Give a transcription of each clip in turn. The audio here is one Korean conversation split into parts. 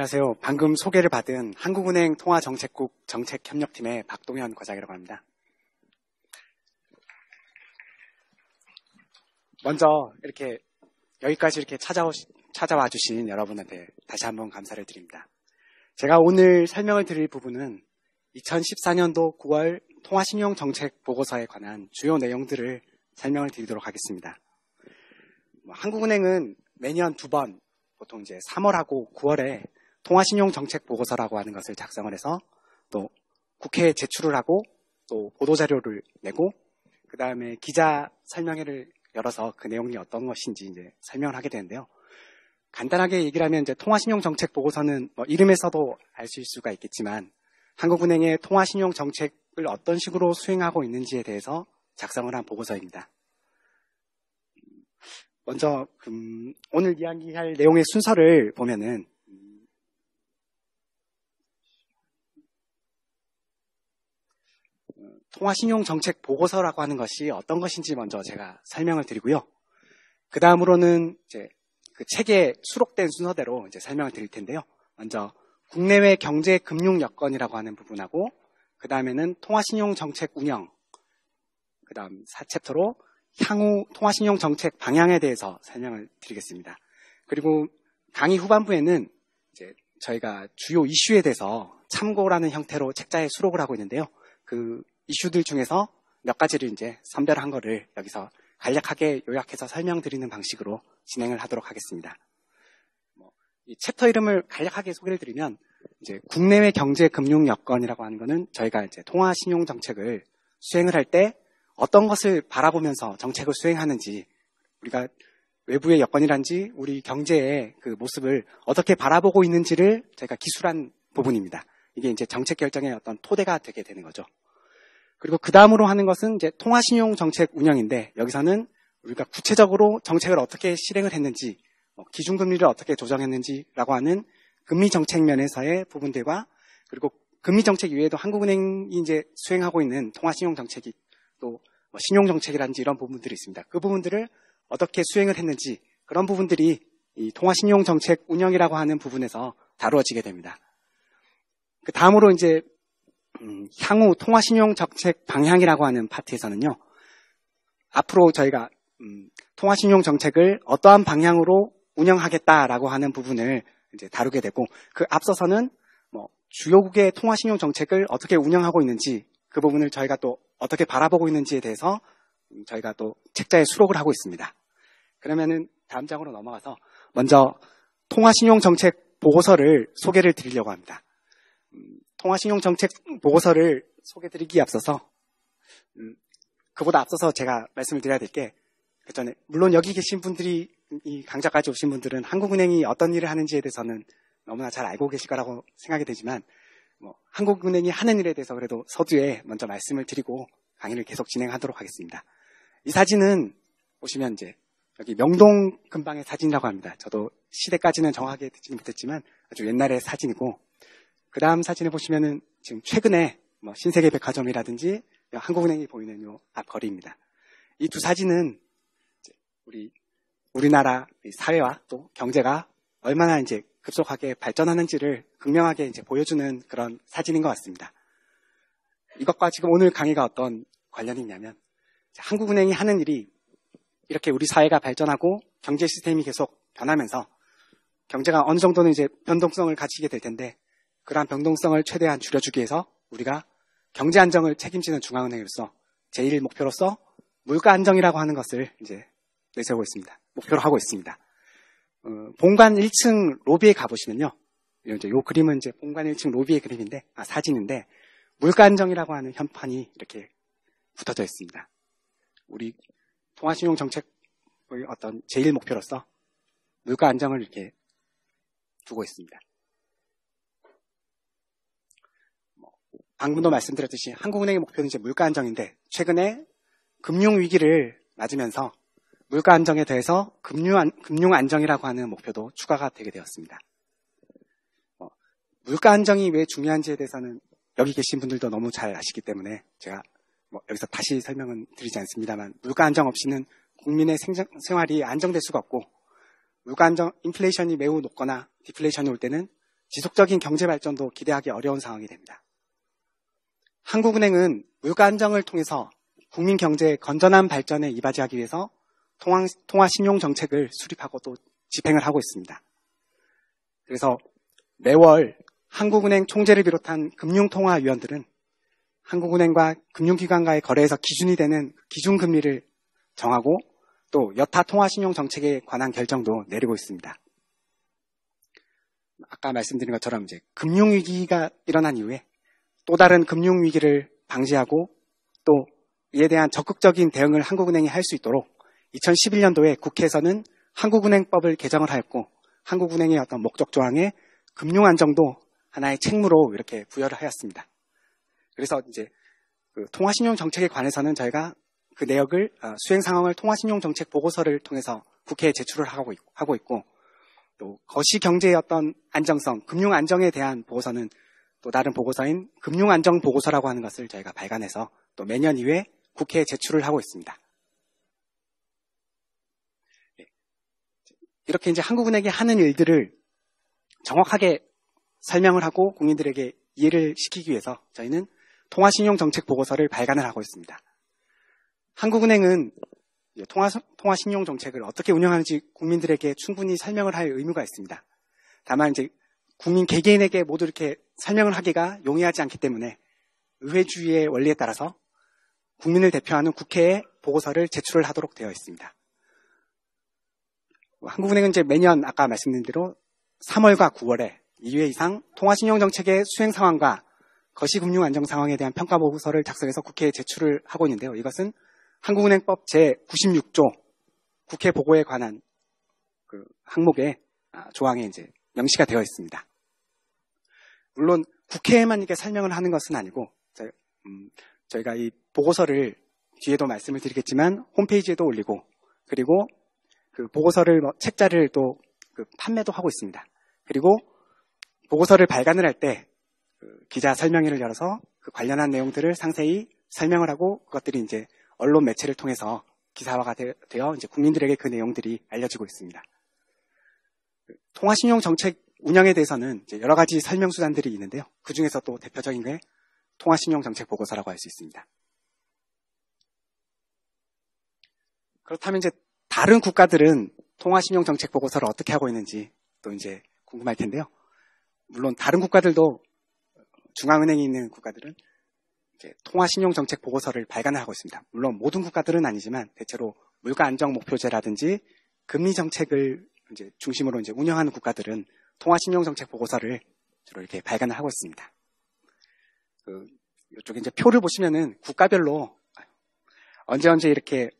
안녕하세요. 방금 소개를 받은 한국은행 통화정책국 정책협력팀의 박동현 과장이라고 합니다. 먼저 이렇게 여기까지 이렇게 찾아오 찾아와 주신 여러분한테 다시 한번 감사를 드립니다. 제가 오늘 설명을 드릴 부분은 2014년도 9월 통화신용정책 보고서에 관한 주요 내용들을 설명을 드리도록 하겠습니다. 뭐 한국은행은 매년 두 번, 보통 이제 3월하고 9월에 통화신용정책보고서라고 하는 것을 작성을 해서 또 국회에 제출을 하고 또 보도자료를 내고 그 다음에 기자 설명회를 열어서 그 내용이 어떤 것인지 이제 설명을 하게 되는데요. 간단하게 얘기를 하면 이제 통화신용정책 보고서는 뭐 이름에서도 알 수 있을 수가 있겠지만 한국은행의 통화신용정책을 어떤 식으로 수행하고 있는지에 대해서 작성을 한 보고서입니다. 먼저 음, 오늘 이야기할 내용의 순서를 보면은 통화신용정책 보고서라고 하는 것이 어떤 것인지 먼저 제가 설명을 드리고요. 그 다음으로는 이제 그 책에 수록된 순서대로 이제 설명을 드릴 텐데요. 먼저 국내외 경제 금융 여건이라고 하는 부분하고 그 다음에는 통화신용정책 운영 그 다음 4챕터로 향후 통화신용정책 방향에 대해서 설명을 드리겠습니다. 그리고 강의 후반부에는 이제 저희가 주요 이슈에 대해서 참고라는 형태로 책자에 수록을 하고 있는데요. 그 이슈들 중에서 몇 가지를 이제 선별한 거를 여기서 간략하게 요약해서 설명드리는 방식으로 진행을 하도록 하겠습니다. 뭐, 이 챕터 이름을 간략하게 소개를 드리면 이제 국내외 경제 금융 여건이라고 하는 것은 저희가 이제 통화 신용 정책을 수행을 할 때 어떤 것을 바라보면서 정책을 수행하는지 우리가 외부의 여건이란지 우리 경제의 그 모습을 어떻게 바라보고 있는지를 저희가 기술한 부분입니다. 이게 이제 정책 결정의 어떤 토대가 되게 되는 거죠. 그리고 그 다음으로 하는 것은 이제 통화신용 정책 운영인데 여기서는 우리가 구체적으로 정책을 어떻게 실행을 했는지 뭐 기준금리를 어떻게 조정했는지라고 하는 금리 정책 면에서의 부분들과 그리고 금리 정책 이외에도 한국은행이 이제 수행하고 있는 통화신용 정책이 또뭐 신용 정책이라든지 이런 부분들이 있습니다. 그 부분들을 어떻게 수행을 했는지 그런 부분들이 이 통화신용 정책 운영이라고 하는 부분에서 다루어지게 됩니다. 그 다음으로 이제 음, 향후 통화신용정책 방향이라고 하는 파트에서는요. 앞으로 저희가 음, 통화신용정책을 어떠한 방향으로 운영하겠다라고 하는 부분을 이제 다루게 되고 그 앞서서는 뭐 주요국의 통화신용정책을 어떻게 운영하고 있는지 그 부분을 저희가 또 어떻게 바라보고 있는지에 대해서 음, 저희가 또 책자에 수록을 하고 있습니다. 그러면은 다음 장으로 넘어가서 먼저 통화신용정책 보고서를 소개를 드리려고 합니다. 통화신용정책 보고서를 소개드리기에 앞서서 음, 그보다 앞서서 제가 말씀을 드려야 될게그 전에 물론 여기 계신 분들이 이 강좌까지 오신 분들은 한국은행이 어떤 일을 하는지에 대해서는 너무나 잘 알고 계실 거라고 생각이 되지만 뭐, 한국은행이 하는 일에 대해서 그래도 서두에 먼저 말씀을 드리고 강의를 계속 진행하도록 하겠습니다. 이 사진은 보시면 이제 여기 명동 근방의 사진이라고 합니다. 저도 시대까지는 정확하게 듣지 못했지만 아주 옛날의 사진이고 그 다음 사진을 보시면은 지금 최근에 뭐 신세계 백화점이라든지 한국은행이 보이는 요 앞거리입니다. 이 두 사진은 우리 우리나라 사회와 또 경제가 얼마나 이제 급속하게 발전하는지를 극명하게 이제 보여주는 그런 사진인 것 같습니다. 이것과 지금 오늘 강의가 어떤 관련이 있냐면 한국은행이 하는 일이 이렇게 우리 사회가 발전하고 경제 시스템이 계속 변하면서 경제가 어느 정도는 이제 변동성을 갖추게 될 텐데 그러한 변동성을 최대한 줄여주기 위해서 우리가 경제 안정을 책임지는 중앙은행으로서 제1 목표로서 물가 안정이라고 하는 것을 이제 내세우고 있습니다. 목표로 하고 있습니다. 어, 본관 1층 로비에 가보시면요. 이제 요 그림은 이제 본관 1층 로비의 그림인데, 아, 사진인데, 물가 안정이라고 하는 현판이 이렇게 붙어져 있습니다. 우리 통화신용 정책의 어떤 제1 목표로서 물가 안정을 이렇게 두고 있습니다. 방금도 말씀드렸듯이 한국은행의 목표는 이제 물가 안정인데 최근에 금융 위기를 맞으면서 물가 안정에 대해서 금융, 안, 금융 안정이라고 하는 목표도 추가가 되게 되었습니다. 어, 물가 안정이 왜 중요한지에 대해서는 여기 계신 분들도 너무 잘 아시기 때문에 제가 뭐 여기서 다시 설명은 드리지 않습니다만 물가 안정 없이는 국민의 생정, 생활이 안정될 수가 없고 물가 안정 인플레이션이 매우 높거나 디플레이션이 올 때는 지속적인 경제 발전도 기대하기 어려운 상황이 됩니다. 한국은행은 물가 안정을 통해서 국민 경제의 건전한 발전에 이바지하기 위해서 통화, 신용 정책을 수립하고 또 집행을 하고 있습니다. 그래서 매월 한국은행 총재를 비롯한 금융통화위원들은 한국은행과 금융기관과의 거래에서 기준이 되는 기준금리를 정하고 또 여타 통화신용 정책에 관한 결정도 내리고 있습니다. 아까 말씀드린 것처럼 이제 금융위기가 일어난 이후에 또 다른 금융위기를 방지하고 또 이에 대한 적극적인 대응을 한국은행이 할 수 있도록 2011년도에 국회에서는 한국은행법을 개정을 하였고 한국은행의 어떤 목적 조항에 금융안정도 하나의 책무로 이렇게 부여를 하였습니다. 그래서 이제 그 통화신용 정책에 관해서는 저희가 그 내역을 어, 수행 상황을 통화신용 정책 보고서를 통해서 국회에 제출을 하고 있고, 하고 있고 또 거시 경제의 어떤 안정성, 금융 안정에 대한 보고서는 또 다른 보고서인 금융안정보고서라고 하는 것을 저희가 발간해서 또 매년 이2에 국회에 제출을 하고 있습니다. 네. 이렇게 이제 한국은행이 하는 일들을 정확하게 설명을 하고 국민들에게 이해를 시키기 위해서 저희는 통화신용정책 보고서를 발간을 하고 있습니다. 한국은행은 통화, 통화신용정책을 어떻게 운영하는지 국민들에게 충분히 설명을 할 의무가 있습니다. 다만 이제 국민 개개인에게 모두 이렇게 설명을 하기가 용이하지 않기 때문에 의회주의의 원리에 따라서 국민을 대표하는 국회에 보고서를 제출을 하도록 되어 있습니다. 한국은행은 이제 매년 아까 말씀드린 대로 3월과 9월에 2회 이상 통화신용정책의 수행 상황과 거시금융 안정 상황에 대한 평가 보고서를 작성해서 국회에 제출을 하고 있는데요. 이것은 한국은행법 제96조 국회 보고에 관한 그항목의 아, 조항에 이제 명시가 되어 있습니다. 물론 국회에만 이렇게 설명을 하는 것은 아니고 음, 저희, 가이 보고서를 뒤에도 말씀을 드리겠지만 홈페이지에도 올리고 그리고 그 보고서를 뭐 책자를 또 그 판매도 하고 있습니다. 그리고 보고서를 발간을 할때 그 기자 설명회를 열어서 그 관련한 내용들을 상세히 설명을 하고 그것들이 이제 언론 매체를 통해서 기사화가 되어 이제 국민들에게 그 내용들이 알려지고 있습니다. 통화신용 정책 운영에 대해서는 여러 가지 설명 수단들이 있는데요. 그 중에서 또 대표적인 게 통화신용정책 보고서라고 할 수 있습니다. 그렇다면 이제 다른 국가들은 통화신용정책 보고서를 어떻게 하고 있는지 또 이제 궁금할 텐데요. 물론 다른 국가들도 중앙은행이 있는 국가들은 통화신용정책 보고서를 발간을 하고 있습니다. 물론 모든 국가들은 아니지만 대체로 물가 안정 목표제라든지 금리 정책을 이제 중심으로 이제 운영하는 국가들은 통화신용정책 보고서를 주로 이렇게 발간을 하고 있습니다. 그 이쪽에 이제 표를 보시면은 국가별로 언제 언제 이렇게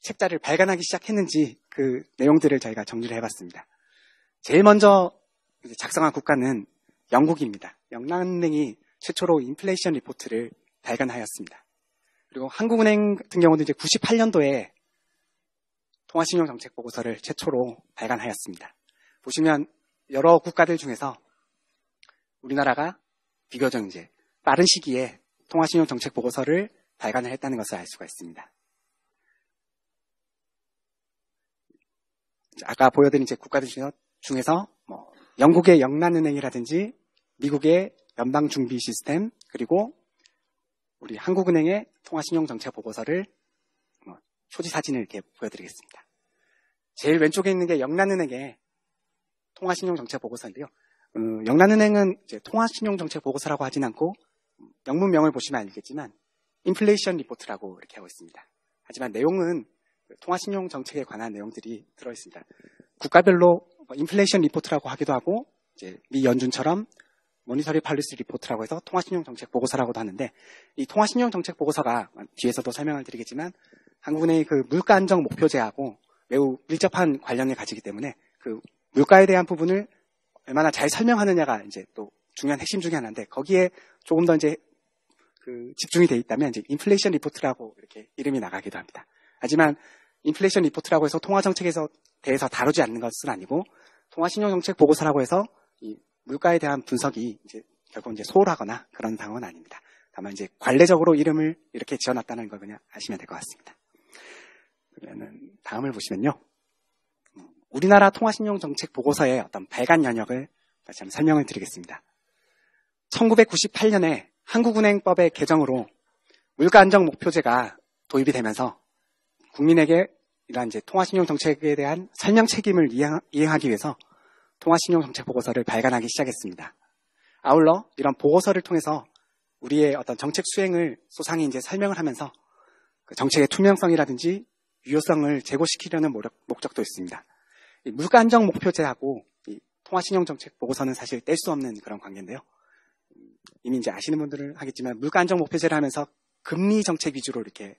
책자를 발간하기 시작했는지 그 내용들을 저희가 정리를 해봤습니다. 제일 먼저 작성한 국가는 영국입니다. 영란은행이 최초로 인플레이션 리포트를 발간하였습니다. 그리고 한국은행 같은 경우도 이제 98년도에 통화신용정책 보고서를 최초로 발간하였습니다. 보시면 여러 국가들 중에서 우리나라가 비교적 이제 빠른 시기에 통화신용 정책 보고서를 발간을 했다는 것을 알 수가 있습니다. 아까 보여드린 제 국가들 중에서 뭐 영국의 영란은행이라든지 미국의 연방준비 시스템 그리고 우리 한국은행의 통화신용정책 보고서를 뭐 초지 사진을 이렇게 보여드리겠습니다. 제일 왼쪽에 있는 게 영란은행의 통화신용정책보고서인데요. 음, 영란은행은 이제 통화신용정책보고서라고 하진 않고 영문명을 보시면 알겠지만 인플레이션 리포트라고 이렇게 하고 있습니다. 하지만 내용은 통화신용정책에 관한 내용들이 들어있습니다. 국가별로 뭐 인플레이션 리포트라고 하기도 하고 이제 미 연준처럼 모니터리 팔리스 리포트라고 해서 통화신용정책 보고서라고도 하는데 이 통화신용정책 보고서가 뒤에서도 설명을 드리겠지만 한국은행의 그 물가 안정 목표제하고 매우 밀접한 관련을 가지기 때문에 그 물가에 대한 부분을 얼마나 잘 설명하느냐가 이제 또 중요한 핵심 중의 하나인데 거기에 조금 더 이제 그 집중이 돼 있다면 이제 인플레이션 리포트라고 이렇게 이름이 나가기도 합니다. 하지만 인플레이션 리포트라고 해서 통화 정책에서 대해서 다루지 않는 것은 아니고 통화 신용 정책 보고서라고 해서 이 물가에 대한 분석이 이제 결국 이제 소홀하거나 그런 상황은 아닙니다. 다만 이제 관례적으로 이름을 이렇게 지어놨다는 걸 그냥 아시면 될 것 같습니다. 그러면은 다음을 보시면요. 우리나라 통화신용 정책 보고서의 어떤 발간 연역을 다시 한번 설명을 드리겠습니다. 1998년에 한국은행법의 개정으로 물가 안정 목표제가 도입이 되면서 국민에게 이러한 이제 통화신용 정책에 대한 설명 책임을 이행하기 위해서 통화신용 정책 보고서를 발간하기 시작했습니다. 아울러 이런 보고서를 통해서 우리의 어떤 정책 수행을 소상히 이제 설명을 하면서 그 정책의 투명성이라든지 유효성을 제고시키려는 목적도 있습니다. 물가 안정 목표제하고 통화신용 정책 보고서는 사실 뗄 수 없는 그런 관계인데요. 이미 이제 아시는 분들은 하겠지만 물가 안정 목표제를 하면서 금리 정책 위주로 이렇게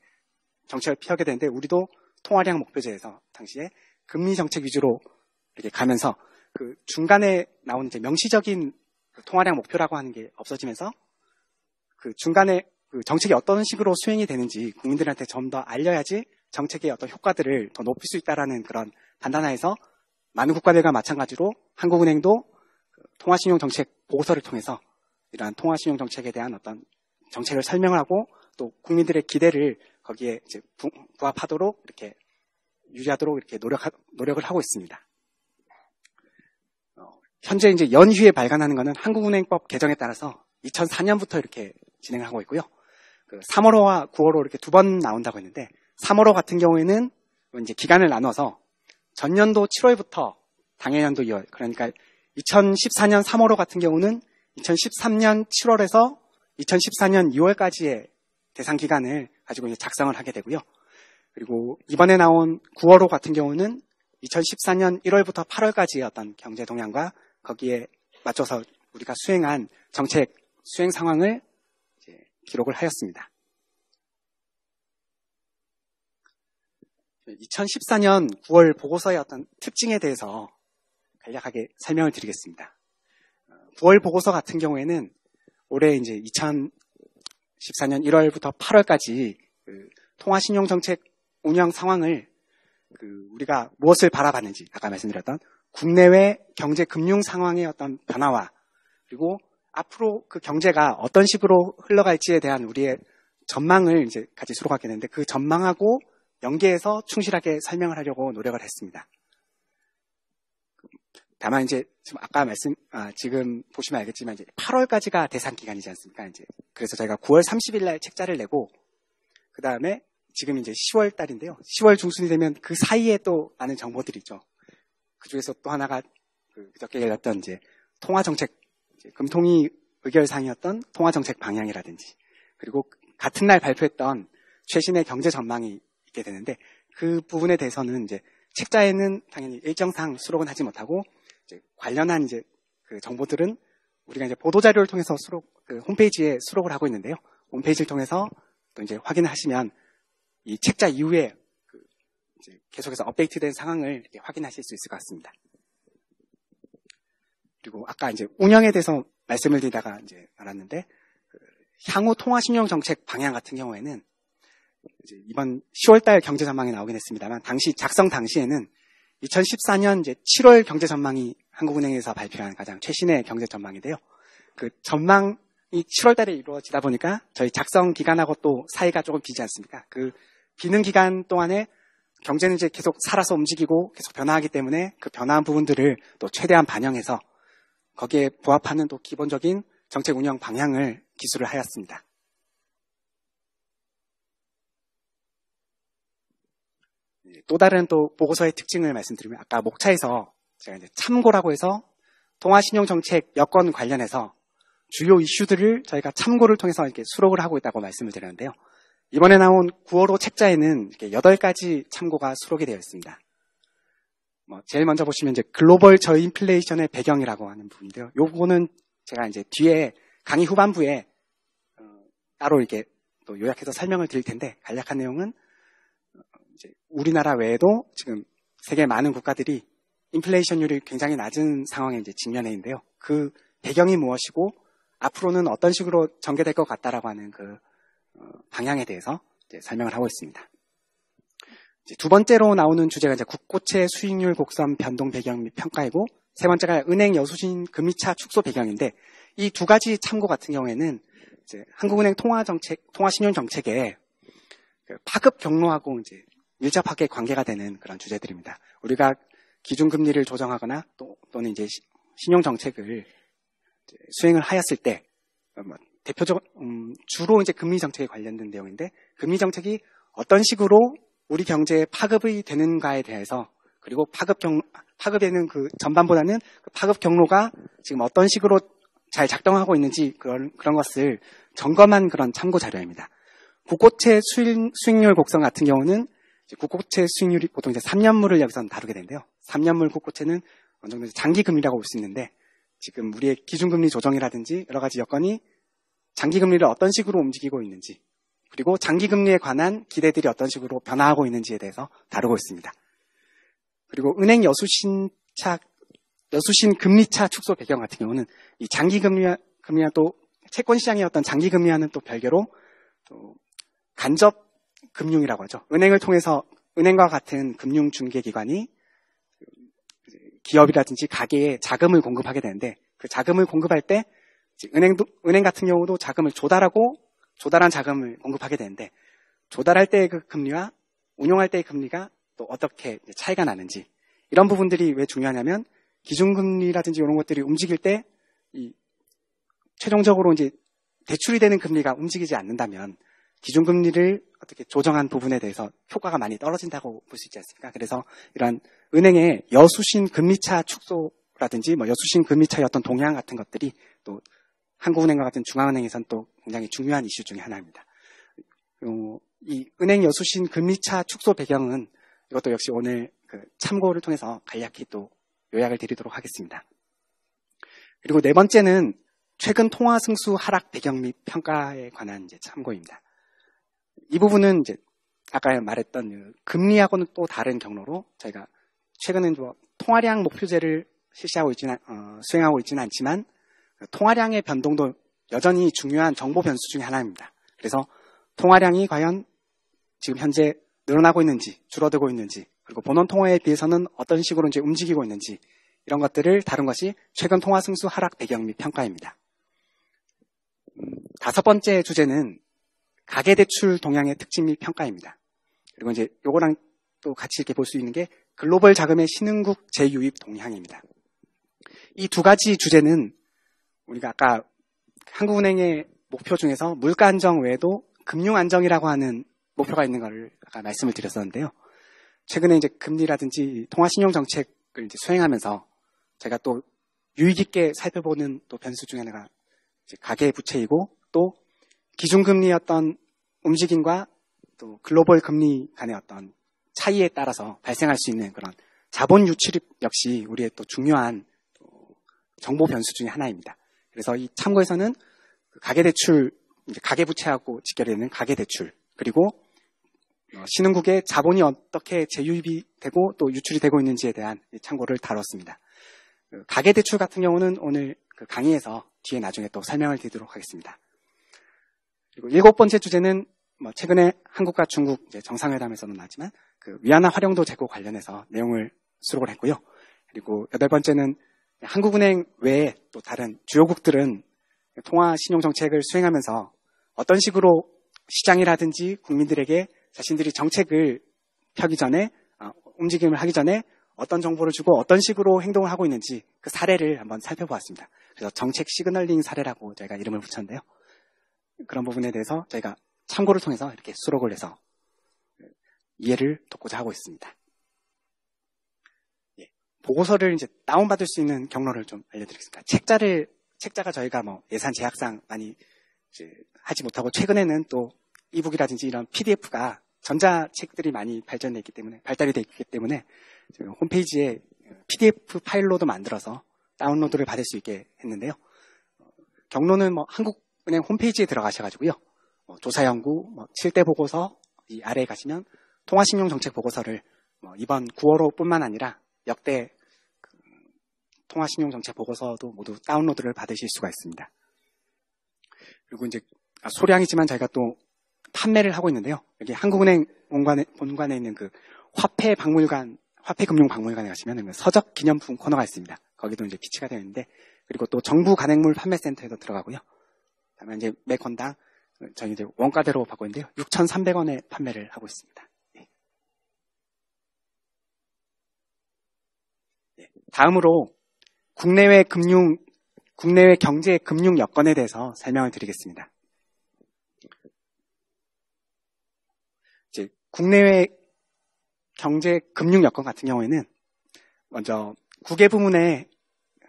정책을 피하게 되는데 우리도 통화량 목표제에서 당시에 금리 정책 위주로 이렇게 가면서 그 중간에 나온 이제 명시적인 그 통화량 목표라고 하는 게 없어지면서 그 중간에 그 정책이 어떤 식으로 수행이 되는지 국민들한테 좀 더 알려야지 정책의 어떤 효과들을 더 높일 수 있다라는 그런 판단하에서 많은 국가들과 마찬가지로 한국은행도 통화신용 정책 보고서를 통해서 이러한 통화신용 정책에 대한 어떤 정책을 설명을 하고 또 국민들의 기대를 거기에 이제 부, 합하도록 이렇게 유지하도록 이렇게 노력 노력을 하고 있습니다. 어, 현재 이제 연휴에 발간하는 것은 한국은행법 개정에 따라서 2004년부터 이렇게 진행 하고 있고요. 그 3월호와 9월호 이렇게 두 번 나온다고 했는데 3월호 같은 경우에는 이제 기간을 나눠서 전년도 7월부터 당해년도 2월, 그러니까 2014년 3월호 같은 경우는 2013년 7월에서 2014년 2월까지의 대상 기간을 가지고 이제 작성을 하게 되고요. 그리고 이번에 나온 9월호 같은 경우는 2014년 1월부터 8월까지의 어떤 경제 동향과 거기에 맞춰서 우리가 수행한 정책 수행 상황을 기록을 하였습니다. 2014년 9월 보고서의 어떤 특징에 대해서 간략하게 설명을 드리겠습니다. 9월 보고서 같은 경우에는 올해 이제 2014년 1월부터 8월까지 그 통화신용정책 운영 상황을 그 우리가 무엇을 바라봤는지 아까 말씀드렸던 국내외 경제 금융 상황의 어떤 변화와 그리고 앞으로 그 경제가 어떤 식으로 흘러갈지에 대한 우리의 전망을 이제 같이 수록하게 되는데 그 전망하고 연계해서 충실하게 설명을 하려고 노력을 했습니다. 다만 이제 지금 아까 말씀 아, 지금 보시면 알겠지만 이제 8월까지가 대상 기간이지 않습니까? 이제 그래서 저희가 9월 30일 날 책자를 내고 그 다음에 지금 이제 10월 달인데요. 10월 중순이 되면 그 사이에 또 많은 정보들이 있죠. 그 중에서 또 하나가 그 그저께 열렸던 이제 통화 정책 금통위 의결상이었던 통화 정책 방향이라든지 그리고 같은 날 발표했던 최신의 경제 전망이 있게 되는데 그 부분에 대해서는 이제 책자에는 당연히 일정상 수록은 하지 못하고 이제 관련한 이제 그 정보들은 우리가 이제 보도 자료를 통해서 수록 그 홈페이지에 수록을 하고 있는데요. 홈페이지를 통해서 또 이제 확인을 하시면 이 책자 이후에 그 이제 계속해서 업데이트된 상황을 이렇게 확인하실 수 있을 것 같습니다. 그리고 아까 이제 운영에 대해서 말씀을 드리다가 이제 알았는데 그 향후 통화 신용 정책 방향 같은 경우에는 이제 이번 10월달 경제 전망이 나오긴 했습니다만 당시 작성 당시에는 2014년 이제 7월 경제 전망이 한국은행에서 발표한 가장 최신의 경제 전망인데요. 그 전망이 7월달에 이루어지다 보니까 저희 작성 기간하고 또 사이가 조금 비지 않습니까? 그 비는 기간 동안에 경제는 이제 계속 살아서 움직이고 계속 변화하기 때문에 그 변화한 부분들을 또 최대한 반영해서 거기에 부합하는 또 기본적인 정책 운영 방향을 기술을 하였습니다. 예, 또 다른 또 보고서의 특징을 말씀드리면 아까 목차에서 제가 이제 참고라고 해서 통화신용정책 여건 관련해서 주요 이슈들을 저희가 참고를 통해서 이렇게 수록을 하고 있다고 말씀을 드렸는데요. 이번에 나온 9월호 책자에는 이렇게 8가지 참고가 수록이 되어 있습니다. 뭐 제일 먼저 보시면 이제 글로벌 저인플레이션의 배경이라고 하는 부분인데요. 요거는 제가 이제 뒤에 강의 후반부에 어, 따로 이렇게 또 요약해서 설명을 드릴 텐데 간략한 내용은 이제 우리나라 외에도 지금 세계 많은 국가들이 인플레이션율이 굉장히 낮은 상황에 이제 직면해 있는데요. 그 배경이 무엇이고 앞으로는 어떤 식으로 전개될 것 같다라고 하는 그 어, 방향에 대해서 설명을 하고 있습니다. 두 번째로 나오는 주제가 이제 국고채 수익률 곡선 변동 배경 및 평가이고 세 번째가 은행 여수신 금리차 축소 배경인데 이 두 가지 참고 같은 경우에는 한국은행 통화 정책 통화 신용 정책에 그 파급 경로하고 이제 밀접하게 관계가 되는 그런 주제들입니다. 우리가 기준금리를 조정하거나 또, 또는 이제 신용정책을 수행을 하였을 때 어, 뭐 대표적 음, 주로 이제 금리 정책에 관련된 내용인데 금리 정책이 어떤 식으로 우리 경제에 파급이 되는가에 대해서 그리고 파급 경 파급되는 그 전반보다는 그 파급 경로가 지금 어떤 식으로 잘 작동하고 있는지 그런 그런 것을 점검한 그런 참고 자료입니다. 국고채 수익, 수익률 곡선 같은 경우는 국고채 수익률이 보통 이제 3년물을 여기서 는 다루게 되는데요. 3년물 국고채는 어느 정도 장기금리라고 볼 수 있는데 지금 우리의 기준금리 조정이라든지 여러 가지 여건이 장기금리를 어떤 식으로 움직이고 있는지 그리고 장기금리에 관한 기대들이 어떤 식으로 변화하고 있는지에 대해서 다루고 있습니다. 그리고 은행 여수신차 여수신 금리차 축소 배경 같은 경우는 이 장기금리와 금리와 또 채권 시장의 어떤 장기금리와는 또 별개로 또 간접 금융이라고 하죠. 은행을 통해서 은행과 같은 금융 중개 기관이 기업이라든지 가게에 자금을 공급하게 되는데 그 자금을 공급할 때 은행도 은행 같은 경우도 자금을 조달하고 조달한 자금을 공급하게 되는데 조달할 때의 그 금리와 운용할 때의 금리가 또 어떻게 차이가 나는지 이런 부분들이 왜 중요하냐면 기준금리라든지 이런 것들이 움직일 때이 최종적으로 이제 대출이 되는 금리가 움직이지 않는다면 기준금리를 어떻게 조정한 부분에 대해서 효과가 많이 떨어진다고 볼 수 있지 않습니까? 그래서 이런 은행의 여수신 금리차 축소라든지 뭐 여수신 금리차의 어떤 동향 같은 것들이 또 한국은행과 같은 중앙은행에선 또 굉장히 중요한 이슈 중에 하나입니다. 어, 이 은행 여수신 금리차 축소 배경은 이것도 역시 오늘 그 참고를 통해서 간략히 또 요약을 드리도록 하겠습니다. 그리고 네 번째는 최근 통화 승수 하락 배경 및 평가에 관한 이제 참고입니다. 이 부분은 이제 아까 말했던 그 금리하고는 또 다른 경로로 저희가 최근에 뭐 통화량 목표제를 실시하고 있지는 어, 수행하고 있지는 않지만 그 통화량의 변동도 여전히 중요한 정보 변수 중의 하나입니다. 그래서 통화량이 과연 지금 현재 늘어나고 있는지 줄어들고 있는지 그리고 본원 통화에 비해서는 어떤 식으로 이제 움직이고 있는지 이런 것들을 다룬 것이 최근 통화 승수 하락 배경 및 평가입니다. 다섯 번째 주제는 가계대출 동향의 특징 및 평가입니다. 그리고 이제 요거랑 또 같이 이렇게 볼 수 있는 게 글로벌 자금의 신흥국 재유입 동향입니다. 이 두 가지 주제는 우리가 아까 한국은행의 목표 중에서 물가 안정 외에도 금융 안정이라고 하는 목표가 있는 것을 아까 말씀을 드렸었는데요. 최근에 이제 금리라든지 통화 신용 정책을 이제 수행하면서 제가 또 유익 있게 살펴보는 또 변수 중에 하나가 가계 부채이고 또 기준금리의 어떤 움직임과 또 글로벌 금리 간의 어떤 차이에 따라서 발생할 수 있는 그런 자본 유출입 역시 우리의 또 중요한 정보 변수 중의 하나입니다. 그래서 이 참고에서는 그 가계대출, 가계부채하고 직결되는 가계대출, 그리고 어, 신흥국의 자본이 어떻게 재유입이 되고 또 유출이 되고 있는지에 대한 참고를 다뤘습니다. 그 가계대출 같은 경우는 오늘 그 강의에서 뒤에 나중에 또 설명을 드리도록 하겠습니다. 그리고 일곱 번째 주제는 뭐 최근에 한국과 중국 정상회담에서는 나지만 그 위안화 활용도 제고 관련해서 내용을 수록을 했고요. 그리고 여덟 번째는 한국은행 외에 또 다른 주요국들은 통화 신용 정책을 수행하면서 어떤 식으로 시장이라든지 국민들에게 자신들이 정책을 펴기 전에 아, 움직임을 하기 전에 어떤 정보를 주고 어떤 식으로 행동을 하고 있는지 그 사례를 한번 살펴보았습니다. 그래서 정책 시그널링 사례라고 제가 이름을 붙였는데요. 그런 부분에 대해서 저희가 참고를 통해서 이렇게 수록을 해서 이해를 돕고자 하고 있습니다. 예, 보고서를 이제 다운받을 수 있는 경로를 좀 알려드리겠습니다. 책자를, 책자가 저희가 뭐 예산 제약상 많이 하지 못하고 최근에는 또 이북이라든지 이런 PDF가 전자책들이 많이 발전됐기 때문에, 발달이 있기 때문에 홈페이지에 PDF 파일로도 만들어서 다운로드를 받을 수 있게 했는데요. 경로는 뭐 한국 은행 홈페이지에 들어가셔가지고요. 뭐 조사 연구, 뭐 7대 보고서 이 아래에 가시면 통화신용 정책 보고서를 뭐 이번 9월호뿐만 아니라 역대 그 통화신용 정책 보고서도 모두 다운로드를 받으실 수가 있습니다. 그리고 이제 아, 소량이지만 저희가 또 판매를 하고 있는데요. 여기 한국은행 본관에, 본관에 있는 그 화폐 박물관, 화폐금융 박물관에 가시면 서적 기념품 코너가 있습니다. 거기도 이제 비치가 되어 있는데 그리고 또 정부 간행물 판매센터에도 들어가고요. 다음에 이제 매건당 저희 이제 원가대로 받고 있는데요. 6,300원에 판매를 하고 있습니다. 예. 예. 다음으로 국내외 금융 국내외 경제 금융 여건에 대해서 설명을 드리겠습니다. 이제 국내외 경제 금융 여건 같은 경우에는 먼저 국외 부문의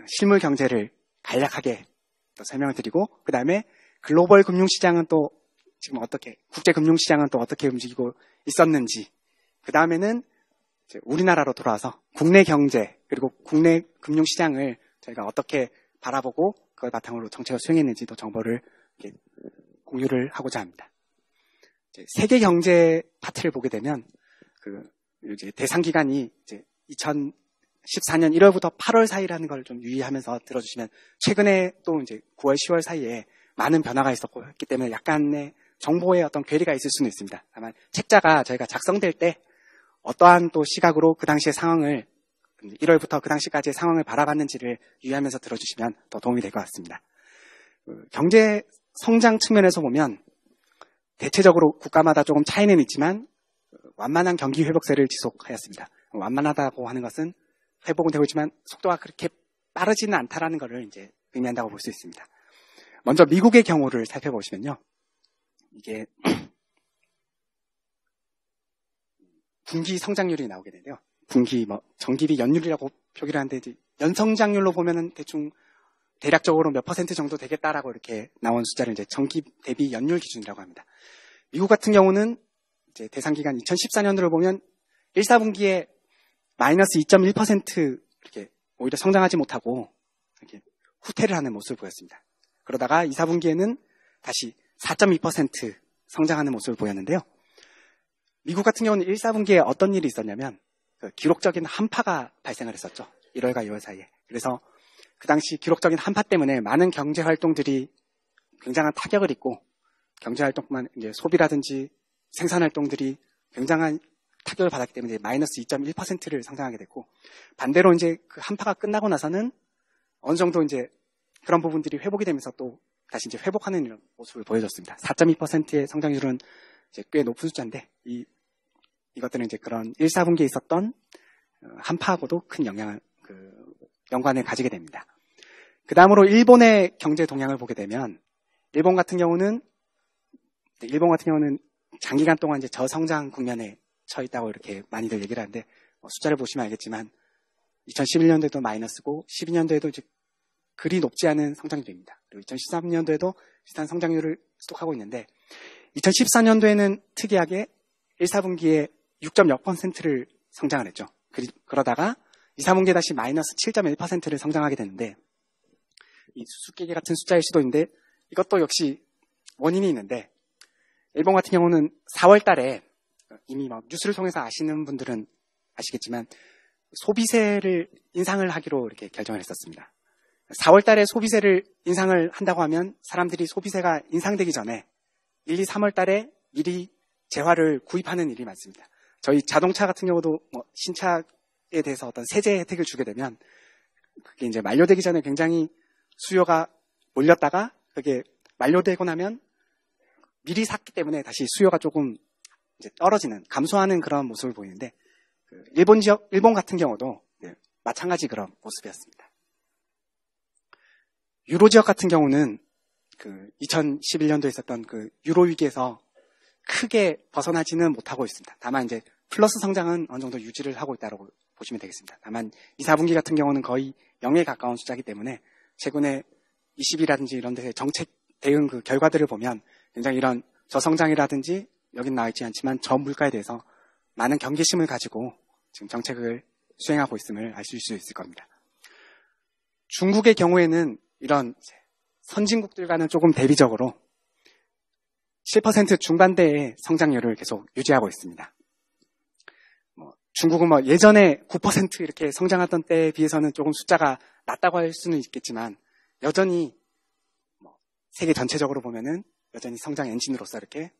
실물 경제를 간략하게 설명을 드리고 그 다음에 글로벌 금융시장은 또 지금 어떻게, 국제금융시장은 또 어떻게 움직이고 있었는지, 그 다음에는 우리나라로 돌아와서 국내 경제, 그리고 국내 금융시장을 저희가 어떻게 바라보고 그걸 바탕으로 정책을 수행했는지도 정보를 공유를 하고자 합니다. 세계 경제 파트를 보게 되면 그 이제 대상 기간이 이제 2014년 1월부터 8월 사이라는 걸 좀 유의하면서 들어주시면 최근에 또 이제 9월 10월 사이에 많은 변화가 있었기 때문에 약간의 정보의 어떤 괴리가 있을 수는 있습니다. 다만 책자가 저희가 작성될 때 어떠한 또 시각으로 그 당시의 상황을 1월부터 그 당시까지의 상황을 바라봤는지를 유의하면서 들어주시면 더 도움이 될 것 같습니다. 그 경제 성장 측면에서 보면 대체적으로 국가마다 조금 차이는 있지만 완만한 경기 회복세를 지속하였습니다. 완만하다고 하는 것은 회복은 되고 있지만 속도가 그렇게 빠르지는 않다라는 것을 이제 의미한다고 볼 수 있습니다. 먼저 미국의 경우를 살펴보시면요. 이게 분기 성장률이 나오게 되네요. 분기 뭐 정기비 연율이라고 표기를 하는데 연성장률로 보면은 대충 대략적으로 몇 퍼센트 정도 되겠다라고 이렇게 나온 숫자를 이제 정기 대비 연율 기준이라고 합니다. 미국 같은 경우는 이제 대상 기간 2014년으로 보면 1, 4분기에 마이너스 2.1% 이렇게 오히려 성장하지 못하고 이렇게 후퇴를 하는 모습을 보였습니다. 그러다가 2, 4분기에는 다시 4.2% 성장하는 모습을 보였는데요. 미국 같은 경우는 1, 4분기에 어떤 일이 있었냐면 그 기록적인 한파가 발생을 했었죠. 1월과 2월 사이에. 그래서 그 당시 기록적인 한파 때문에 많은 경제 활동들이 굉장한 타격을 입고 경제 활동만 이제 소비라든지 생산 활동들이 굉장한 타격을 받았기 때문에 마이너스 2.1%를 상상하게 됐고 반대로 이제 그 한파가 끝나고 나서는 어느 정도 이제 그런 부분들이 회복이 되면서 또 다시 이제 회복하는 이런 모습을 보여줬습니다. 4.2%의 성장률은 이제 꽤 높은 숫자인데 이 이것들은 이제 그런 1, 4분기에 있었던 어, 한파하고도 큰 영향을 그 연관을 가지게 됩니다. 그 다음으로 일본의 경제 동향을 보게 되면 일본 같은 경우는 일본 같은 경우는 장기간 동안 이제 저성장 국면에 처해 있다고 이렇게 많이들 얘기를 하는데 뭐 숫자를 보시면 알겠지만 2011년도에도 마이너스고 12년도에도 이제 그리 높지 않은 성장률입니다. 그리고 2013년도에도 비슷한 성장률을 지속하고 있는데 2014년도에는 특이하게 1, 4분기에 6.6%를 성장을 했죠. 그러다가 2, 3분기에 다시 마이너스 7.1%를 성장하게 되는데 이 수수께끼 같은 숫자일 수도 있는데 이것도 역시 원인이 있는데 일본 같은 경우는 4월 달에 이미 막 뉴스를 통해서 아시는 분들은 아시겠지만 소비세를 인상을 하기로 이렇게 결정을 했었습니다. 4월 달에 소비세를 인상을 한다고 하면 사람들이 소비세가 인상되기 전에 1, 2, 3월 달에 미리 재화를 구입하는 일이 많습니다. 저희 자동차 같은 경우도 뭐 신차에 대해서 어떤 세제 혜택을 주게 되면 그게 이제 만료되기 전에 굉장히 수요가 몰렸다가 그게 만료되고 나면 미리 샀기 때문에 다시 수요가 조금 이제 떨어지는 감소하는 그런 모습을 보이는데 그 일본 지역 일본 같은 경우도 네, 마찬가지 그런 모습이었습니다. 유로 지역 같은 경우는 그 2011년도에 있었던 그 유로 위기에서 크게 벗어나지는 못하고 있습니다. 다만 이제 플러스 성장은 어느 정도 유지를 하고 있다고 보시면 되겠습니다. 다만 2, 4분기 같은 경우는 거의 0에 가까운 숫자이기 때문에 최근에 20이라든지 이런 데의 정책 대응 그 결과들을 보면 굉장히 이런 저성장이라든지 여긴 나와 있지 않지만 저물가에 대해서 많은 경계심을 가지고 지금 정책을 수행하고 있음을 알 수 있을 겁니다. 중국의 경우에는 이런 선진국들과는 조금 대비적으로 7% 중반대의 성장률을 계속 유지하고 있습니다. 뭐 중국은 뭐 예전에 9% 이렇게 성장하던 때에 비해서는 조금 숫자가 낮다고 할 수는 있겠지만 여전히 뭐 세계 전체적으로 보면은 여전히 성장 엔진으로서 이렇게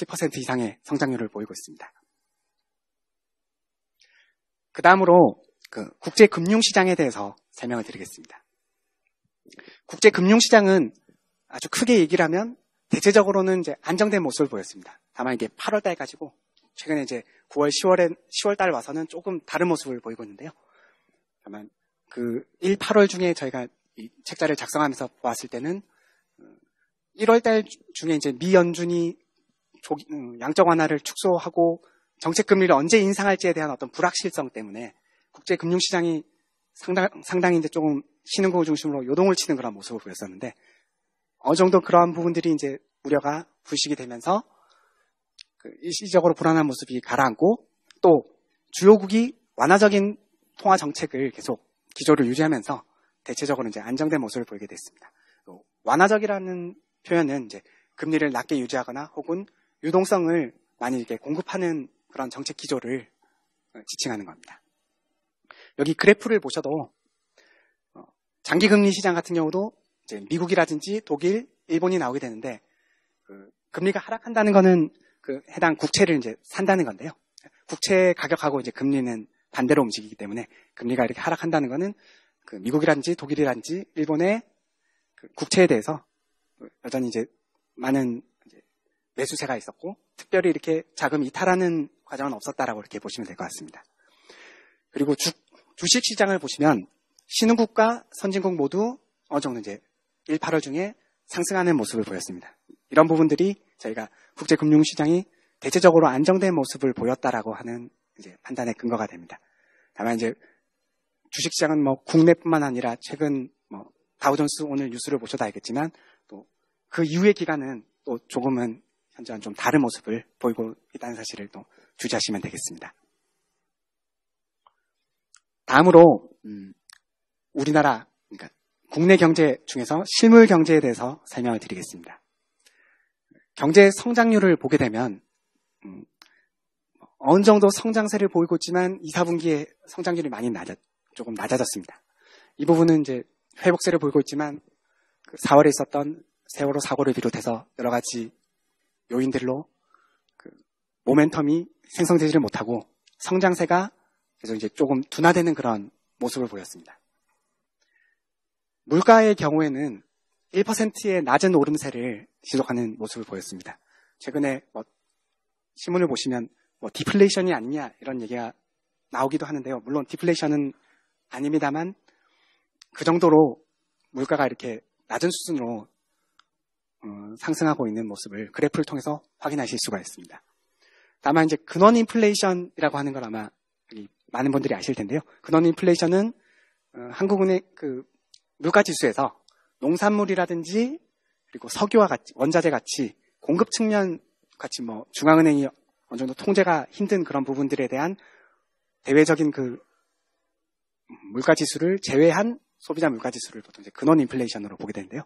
10% 이상의 성장률을 보이고 있습니다. 그다음으로 그 국제 금융 시장에 대해서 설명을 드리겠습니다. 국제 금융시장은 아주 크게 얘기를 하면 대체적으로는 이제 안정된 모습을 보였습니다. 다만 이게 8월 달 가지고 최근에 이제 9월, 10월에 10월 달 와서는 조금 다른 모습을 보이고 있는데요. 다만 그 1, 8월 중에 저희가 이 책자를 작성하면서 보았을 때는 1월 어, 달 중에 이제 미 연준이 음, 양적 완화를 축소하고 정책 금리를 언제 인상할지에 대한 어떤 불확실성 때문에 국제 금융 시장이 상당, 상당히 이제 조금 신흥국을 중심으로 요동을 치는 그런 모습을 보였었는데 어느 정도 그러한 부분들이 이제 우려가 불식이 되면서 그 일시적으로 불안한 모습이 가라앉고 또 주요국이 완화적인 통화 정책을 계속 기조를 유지하면서 대체적으로 이제 안정된 모습을 보이게 됐습니다. 그 완화적이라는 표현은 이제 금리를 낮게 유지하거나 혹은 유동성을 많이 이렇게 공급하는 그런 정책 기조를 지칭하는 겁니다. 여기 그래프를 보셔도 어, 장기금리 시장 같은 경우도 미국이라든지 독일, 일본이 나오게 되는데 그 금리가 하락한다는 거는 그 해당 국채를 이제 산다는 건데요. 국채 가격하고 이제 금리는 반대로 움직이기 때문에 금리가 이렇게 하락한다는 거는 그 미국이라든지 독일이라든지 일본의 그 국채에 대해서 여전히 이제 많은 이제 매수세가 있었고 특별히 이렇게 자금 이탈하는 과정은 없었다라고 이렇게 보시면 될 것 같습니다. 그리고 주, 주식 시장을 보시면 신흥국과 선진국 모두 어느 정도 이제 1, 8월 중에 상승하는 모습을 보였습니다. 이런 부분들이 저희가 국제금융시장이 대체적으로 안정된 모습을 보였다라고 하는 이제 판단의 근거가 됩니다. 다만 이제 주식시장은 뭐 국내뿐만 아니라 최근 뭐 다우존스 오늘 뉴스를 보셔도 알겠지만 또 그 이후의 기간은 또 조금은 현재는좀 다른 모습을 보이고 있다는 사실을 또 주지하시면 되겠습니다. 다음으로 음, 우리나라 그러니까 국내 경제 중에서 실물 경제에 대해서 설명을 드리겠습니다. 경제 성장률을 보게 되면 음, 어느 정도 성장세를 보이고 있지만 2, 4분기에 성장률이 많이 낮아 조금 낮아졌습니다. 이 부분은 이제 회복세를 보이고 있지만 4월에 그 있었던 세월호 사고를 비롯해서 여러 가지 요인들로 그 모멘텀이 생성되지를 못하고 성장세가 그래서 이제 조금 둔화되는 그런 모습을 보였습니다. 물가의 경우에는 1%의 낮은 오름세를 지속하는 모습을 보였습니다. 최근에 뭐 신문을 보시면 뭐 디플레이션이 아니냐 이런 얘기가 나오기도 하는데요. 물론 디플레이션은 아닙니다만 그 정도로 물가가 이렇게 낮은 수준으로 어, 상승하고 있는 모습을 그래프를 통해서 확인하실 수가 있습니다. 다만 이제 근원 인플레이션이라고 하는 걸 아마 많은 분들이 아실 텐데요. 근원 인플레이션은 어, 한국은행 그 물가 지수에서 농산물이라든지 그리고 석유와 같이 원자재 같이 공급 측면 같이 뭐 중앙은행이 어느 정도 통제가 힘든 그런 부분들에 대한 대외적인 그 물가 지수를 제외한 소비자 물가 지수를 보통 이제 근원 인플레이션으로 보게 되는데요.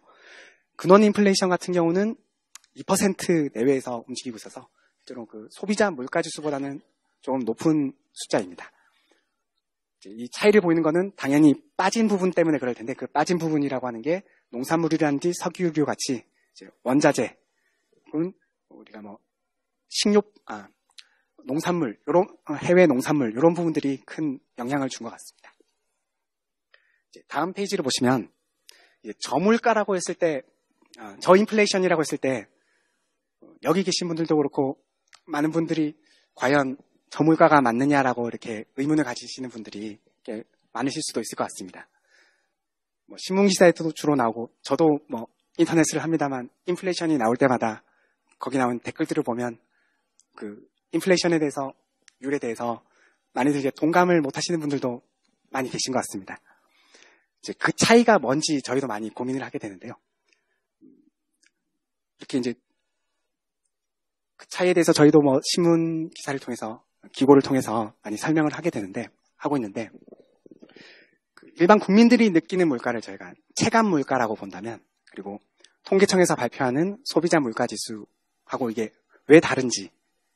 근원 인플레이션 같은 경우는 2% 내외에서 움직이고 있어서 그 소비자 물가 지수보다는 조금 높은 숫자입니다. 이 차이를 보이는 것은 당연히 빠진 부분 때문에 그럴 텐데 그 빠진 부분이라고 하는 게 농산물이라든지 석유류 같이 원자재 혹은 우리가 뭐 식료 아 농산물 요런 어, 해외 농산물 이런 부분들이 큰 영향을 준 것 같습니다. 다음 페이지를 보시면 저물가라고 했을 때 아, 저인플레이션이라고 했을 때 어, 여기 계신 분들도 그렇고 많은 분들이 과연 저물가가 맞느냐라고 이렇게 의문을 가지시는 분들이 많으실 수도 있을 것 같습니다. 뭐 신문 기사에도 주로 나오고 저도 뭐 인터넷을 합니다만 인플레이션이 나올 때마다 거기 나온 댓글들을 보면 그 인플레이션에 대해서 율에 대해서 많이들 이제 동감을 못 하시는 분들도 많이 계신 것 같습니다. 이제 그 차이가 뭔지 저희도 많이 고민을 하게 되는데요. 이렇게 이제 그 차이에 대해서 저희도 뭐 신문 기사를 통해서 기고를 통해서 많이 설명을 하게 되는데 하고 있는데 일반 국민들이 느끼는 물가를 저희가 체감 물가라고 본다면 그리고 통계청에서 발표하는 소비자 물가 지수하고 이게 왜 다른지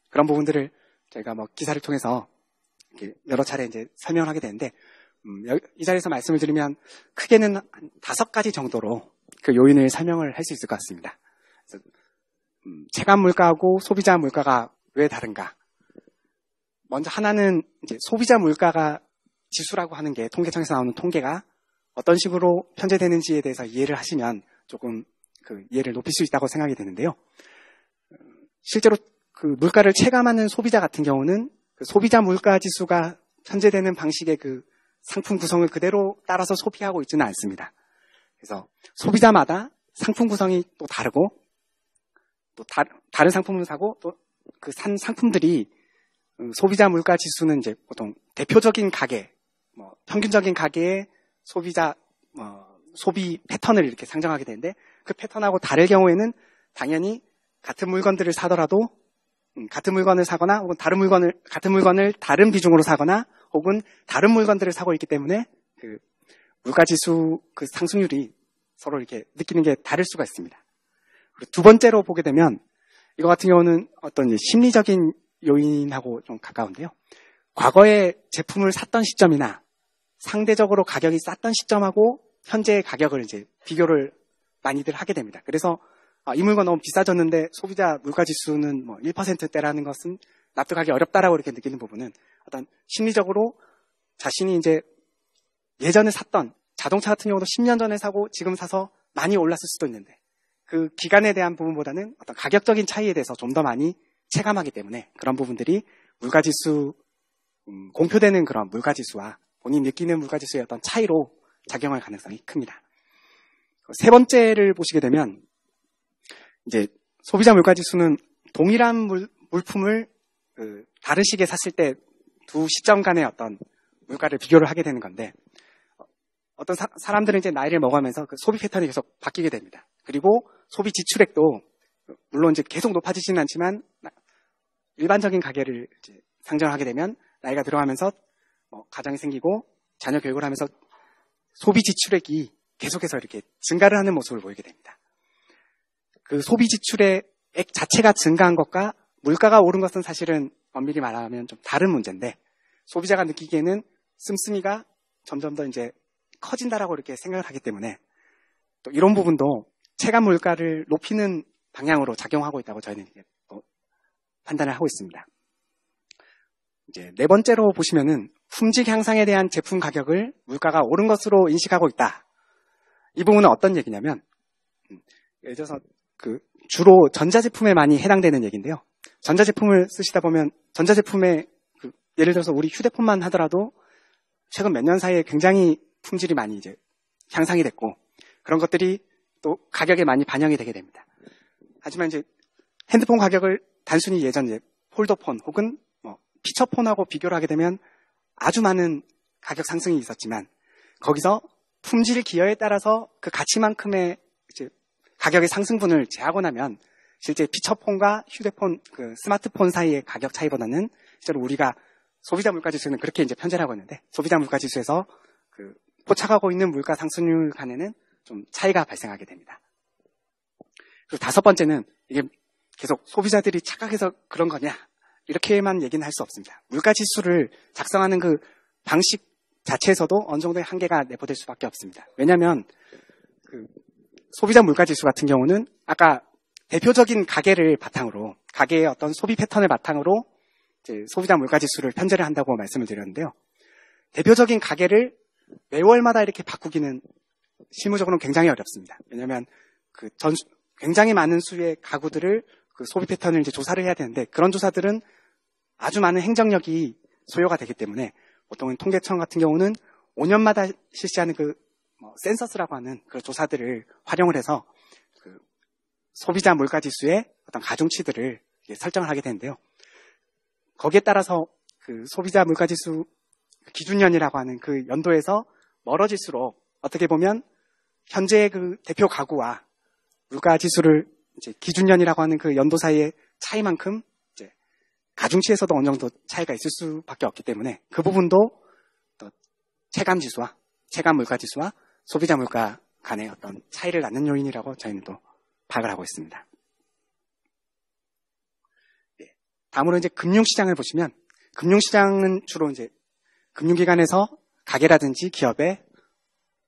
그런 부분들을 저희가 뭐 기사를 통해서 여러 차례 이제 설명을 하게 되는데 음, 이 자리에서 말씀을 드리면 크게는 다섯 가지 정도로 그 요인을 설명을 할 수 있을 것 같습니다. 음, 체감 물가하고 소비자 물가가 왜 다른가? 먼저 하나는 이제 소비자 물가가 지수라고 하는 게 통계청에서 나오는 통계가 어떤 식으로 편제되는지에 대해서 이해를 하시면 조금 그 이해를 높일 수 있다고 생각이 되는데요. 실제로 그 물가를 체감하는 소비자 같은 경우는 그 소비자 물가 지수가 편제되는 방식의 그 상품 구성을 그대로 따라서 소비하고 있지는 않습니다. 그래서 소비자마다 상품 구성이 또 다르고 또 다, 른 상품을 사고 또 그 산 상품들이 음, 소비자 물가 지수는 이제 보통 대표적인 가게, 뭐 평균적인 가게의 소비자 어, 소비 패턴을 이렇게 상정하게 되는데 그 패턴하고 다를 경우에는 당연히 같은 물건들을 사더라도 음, 같은 물건을 사거나 혹은 다른 물건을 같은 물건을 다른 비중으로 사거나 혹은 다른 물건들을 사고 있기 때문에 그 물가 지수 그 상승률이 서로 이렇게 느끼는 게 다를 수가 있습니다. 그리고 두 번째로 보게 되면 이거 같은 경우는 어떤 심리적인 요인하고 좀 가까운데요. 과거에 제품을 샀던 시점이나 상대적으로 가격이 쌌던 시점하고 현재의 가격을 이제 비교를 많이들 하게 됩니다. 그래서 아, 이 물건 너무 비싸졌는데 소비자 물가 지수는 뭐 1%대라는 것은 납득하기 어렵다라고 이렇게 느끼는 부분은 어떤 심리적으로 자신이 이제 예전에 샀던 자동차 같은 경우도 10년 전에 사고 지금 사서 많이 올랐을 수도 있는데 그 기간에 대한 부분보다는 어떤 가격적인 차이에 대해서 좀 더 많이 체감하기 때문에 그런 부분들이 물가지수 음, 공표되는 그런 물가지수와 본인 느끼는 물가지수의 어떤 차이로 작용할 가능성이 큽니다. 세 번째를 보시게 되면 이제 소비자 물가지수는 동일한 물, 물품을 그 다른 시기에 샀을 때 두 시점 간의 어떤 물가를 비교를 하게 되는 건데 어떤 사, 람들은 이제 나이를 먹으면서 그 소비 패턴이 계속 바뀌게 됩니다. 그리고 소비 지출액도 물론 이제 계속 높아지지는 않지만 일반적인 가게를 상장하게 되면 나이가 들어가면서 뭐 가정이 생기고 자녀 교육을 하면서 소비 지출액이 계속해서 이렇게 증가를 하는 모습을 보이게 됩니다. 그 소비 지출액 자체가 증가한 것과 물가가 오른 것은 사실은 엄밀히 말하면 좀 다른 문제인데 소비자가 느끼기에는 씀씀이가 점점 더 이제 커진다라고 이렇게 생각을 하기 때문에 또 이런 부분도 체감 물가를 높이는 방향으로 작용하고 있다고 저희는 판단을 하고 있습니다. 이제 네 번째로 보시면은 품질 향상에 대한 제품 가격을 물가가 오른 것으로 인식하고 있다. 이 부분은 어떤 얘기냐면 음, 예를 들어서 그 주로 전자제품에 많이 해당되는 얘기인데요. 전자제품을 쓰시다 보면 전자제품에 그 예를 들어서 우리 휴대폰만 하더라도 최근 몇 년 사이에 굉장히 품질이 많이 이제 향상이 됐고 그런 것들이 또 가격에 많이 반영이 되게 됩니다. 하지만 이제 핸드폰 가격을 단순히 예전 예, 폴더폰 혹은 뭐 피처폰하고 비교를 하게 되면 아주 많은 가격 상승이 있었지만 거기서 품질 기여에 따라서 그 가치만큼의 가격의 상승분을 제하고 나면 실제 피처폰과 휴대폰, 그 스마트폰 사이의 가격 차이보다는 실제로 우리가 소비자 물가 지수는 그렇게 이제 편제를 하고 있는데 소비자 물가 지수에서 그 포착하고 있는 물가 상승률 간에는 좀 차이가 발생하게 됩니다. 그리고 다섯 번째는 이게 계속 소비자들이 착각해서 그런 거냐 이렇게만 얘기는 할 수 없습니다. 물가 지수를 작성하는 그 방식 자체에서도 어느 정도의 한계가 내포될 수밖에 없습니다. 왜냐하면 그 소비자 물가 지수 같은 경우는 아까 대표적인 가게를 바탕으로 가게의 어떤 소비 패턴을 바탕으로 소비자 물가 지수를 편제를 한다고 말씀을 드렸는데요. 대표적인 가게를 매월마다 이렇게 바꾸기는 실무적으로는 굉장히 어렵습니다. 왜냐하면 그 전, 굉장히 많은 수의 가구들을 그 소비 패턴을 이제 조사를 해야 되는데 그런 조사들은 아주 많은 행정력이 소요가 되기 때문에 보통은 통계청 같은 경우는 5년마다 실시하는 그 뭐 센서스라고 하는 그 조사들을 활용을 해서 그 소비자 물가 지수의 어떤 가중치들을 설정을 하게 되는데요. 거기에 따라서 그 소비자 물가 지수 기준년이라고 하는 그 연도에서 멀어질수록 어떻게 보면 현재의 그 대표 가구와 물가 지수를 이제 기준년이라고 하는 그 연도 사이의 차이만큼 이제 가중치에서도 어느 정도 차이가 있을 수밖에 없기 때문에 그 부분도 체감 지수와 체감 물가 지수와 소비자 물가 간의 어떤 차이를 낳는 요인이라고 저희는 또 파악을 하고 있습니다. 예. 다음으로 이제 금융시장을 보시면 금융시장은 주로 이제 금융기관에서 가게라든지 기업에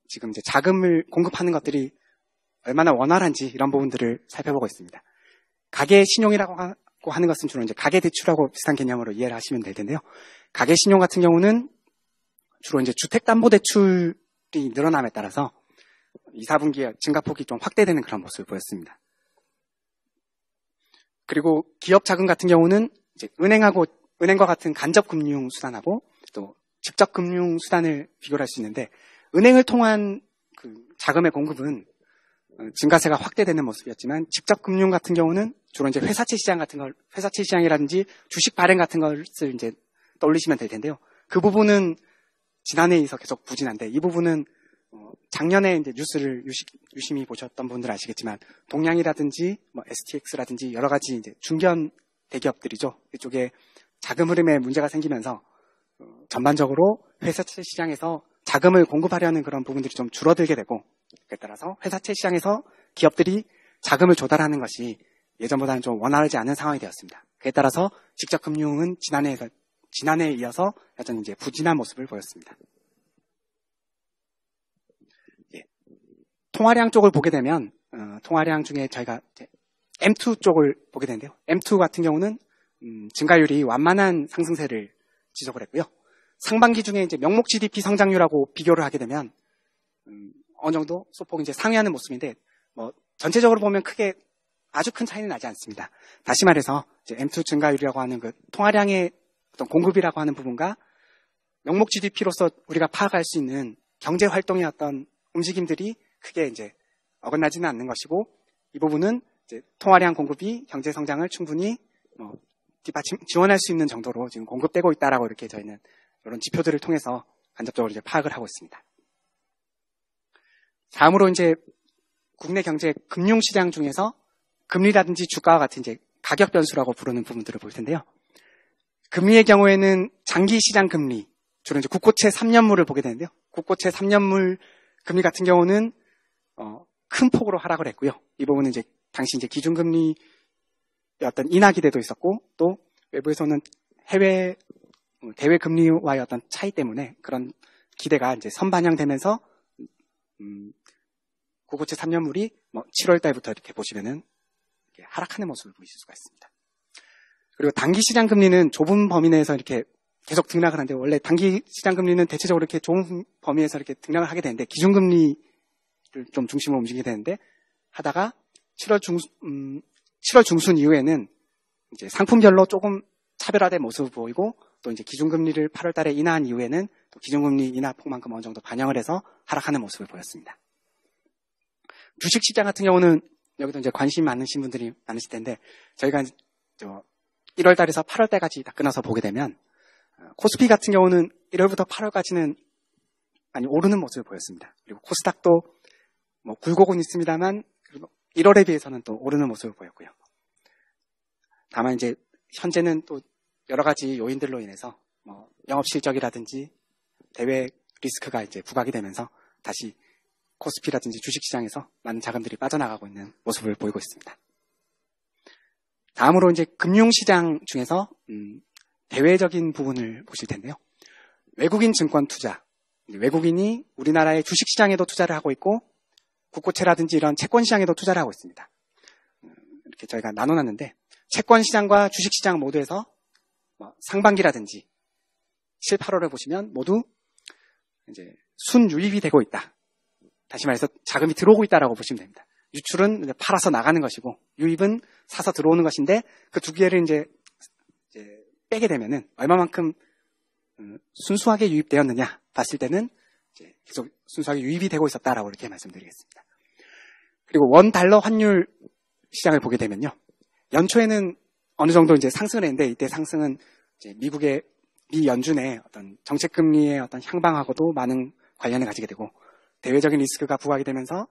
지금 이제 자금을 공급하는 것들이 얼마나 원활한지 이런 부분들을 살펴보고 있습니다. 가계 신용이라고 하는 것은 주로 이제 가계 대출하고 비슷한 개념으로 이해를 하시면 될 텐데요. 가계 신용 같은 경우는 주로 이제 주택담보대출이 늘어남에 따라서 2, 4분기에 증가폭이 좀 확대되는 그런 모습을 보였습니다. 그리고 기업 자금 같은 경우는 이제 은행하고 은행과 같은 간접 금융 수단하고 또 직접 금융 수단을 비교할 수 있는데 은행을 통한 그 자금의 공급은 어, 증가세가 확대되는 모습이었지만 직접 금융 같은 경우는 주로 이제 회사채 시장 같은 걸 회사채 시장이라든지 주식 발행 같은 것을 이제 떠올리시면 될 텐데요. 그 부분은 지난해에 있어 계속 부진한데 이 부분은 어, 작년에 이제 뉴스를 유심, 히 보셨던 분들 아시겠지만 동양이라든지 뭐 STX라든지 여러 가지 이제 중견 대기업들이죠. 이쪽에 자금 흐름에 문제가 생기면서 어, 전반적으로 회사채 시장에서 자금을 공급하려는 그런 부분들이 좀 줄어들게 되고 그에 따라서 회사채 시장에서 기업들이 자금을 조달하는 것이 예전보다는 좀 원활하지 않은 상황이 되었습니다. 그에 따라서 직접 금융은 지난해에 지난해에 이어서 여전히 이제 부진한 모습을 보였습니다. 예. 통화량 쪽을 보게 되면 어, 통화량 중에 저희가 M2 쪽을 보게 되는데요. M2 같은 경우는 음, 증가율이 완만한 상승세를 지속을 했고요. 상반기 중에 이제 명목 GDP 성장률하고 비교를 하게 되면 음, 어느 정도 소폭 이제 상회하는 모습인데 뭐 전체적으로 보면 크게 아주 큰 차이는 나지 않습니다. 다시 말해서 M2 증가율이라고 하는 그 통화량의 어떤 공급이라고 하는 부분과 명목 GDP로서 우리가 파악할 수 있는 경제 활동의 어떤 움직임들이 크게 이제 어긋나지는 않는 것이고 이 부분은 통화량 공급이 경제 성장을 충분히 뭐 뒷받침 지원할 수 있는 정도로 지금 공급되고 있다라고 이렇게 저희는 이런 지표들을 통해서 간접적으로 이제 파악을 하고 있습니다. 다음으로 이제 국내 경제 금융 시장 중에서 금리라든지 주가와 같은 이제 가격 변수라고 부르는 부분들을 볼 텐데요. 금리의 경우에는 장기 시장 금리, 주로 이제 국고채 3년물을 보게 되는데요. 국고채 3년물 금리 같은 경우는 어, 큰 폭으로 하락을 했고요. 이 부분은 이제 당시 이제 기준금리 어떤 인하 기대도 있었고 또 외부에서는 해외 뭐 대외 금리와의 어떤 차이 때문에 그런 기대가 이제 선반영되면서 음, 고고체 3년물이 뭐 7월 달부터 이렇게 보시면은 이렇게 하락하는 모습을 보실 수가 있습니다. 그리고 단기 시장 금리는 좁은 범위 내에서 이렇게 계속 등락을 하는데 원래 단기 시장 금리는 대체적으로 이렇게 좁은 범위에서 이렇게 등락을 하게 되는데 기준금리를 좀 중심으로 움직이게 되는데 하다가 7월 중 음, 7월 중순 이후에는 이제 상품별로 조금 차별화된 모습을 보이고 또 이제 기준금리를 8월 달에 인하한 이후에는 뭐 기준금리 인하 폭만큼 어느 정도 반영을 해서 하락하는 모습을 보였습니다. 주식시장 같은 경우는 여기도 이제 관심 많으신 분들이 많으실 텐데 저희가 1월 달에서 8월 달까지 다 끊어서 보게 되면 어, 코스피 같은 경우는 1월부터 8월까지는 많이 오르는 모습을 보였습니다. 그리고 코스닥도 뭐 굴곡은 있습니다만 1월에 비해서는 또 오르는 모습을 보였고요. 다만 이제 현재는 또 여러 가지 요인들로 인해서 뭐 영업 실적이라든지 대외 리스크가 이제 부각이 되면서 다시 코스피라든지 주식시장에서 많은 자금들이 빠져나가고 있는 모습을 보이고 있습니다. 다음으로 이제 금융시장 중에서 음, 대외적인 부분을 보실 텐데요. 외국인 증권 투자, 외국인이 우리나라의 주식시장에도 투자를 하고 있고 국고채라든지 이런 채권시장에도 투자를 하고 있습니다. 이렇게 저희가 나눠놨는데 채권시장과 주식시장 모두에서 뭐 상반기라든지 7, 8월을 보시면 모두 이제 순유입이 되고 있다. 다시 말해서 자금이 들어오고 있다라고 보시면 됩니다. 유출은 팔아서 나가는 것이고 유입은 사서 들어오는 것인데 그 두 개를 이제, 이제 빼게 되면은 얼마만큼 음, 순수하게 유입되었느냐 봤을 때는 계속 순수하게 유입이 되고 있었다라고 이렇게 말씀드리겠습니다. 그리고 원 달러 환율 시장을 보게 되면요. 연초에는 어느 정도 이제 상승을 했는데 이때 상승은 미국의 미 연준의 어떤 정책금리의 어떤 향방하고도 많은 관련을 가지게 되고 대외적인 리스크가 부각이 되면서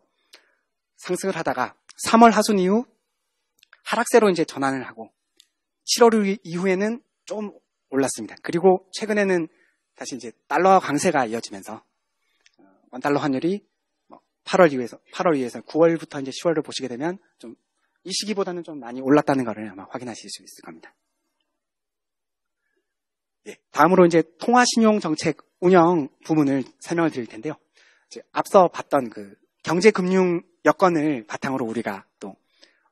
상승을 하다가 3월 하순 이후 하락세로 이제 전환을 하고 7월 이후에는 좀 올랐습니다. 그리고 최근에는 다시 이제 달러 강세가 이어지면서 어, 원달러 환율이 8월 뭐 이후에서 8월 이후에서 9월부터 이제 10월을 보시게 되면 좀 이 시기보다는 좀 많이 올랐다는 것을 아마 확인하실 수 있을 겁니다. 다음으로 이제 통화신용 정책 운영 부분을 설명을 드릴 텐데요. 앞서 봤던 그 경제금융 여건을 바탕으로 우리가 또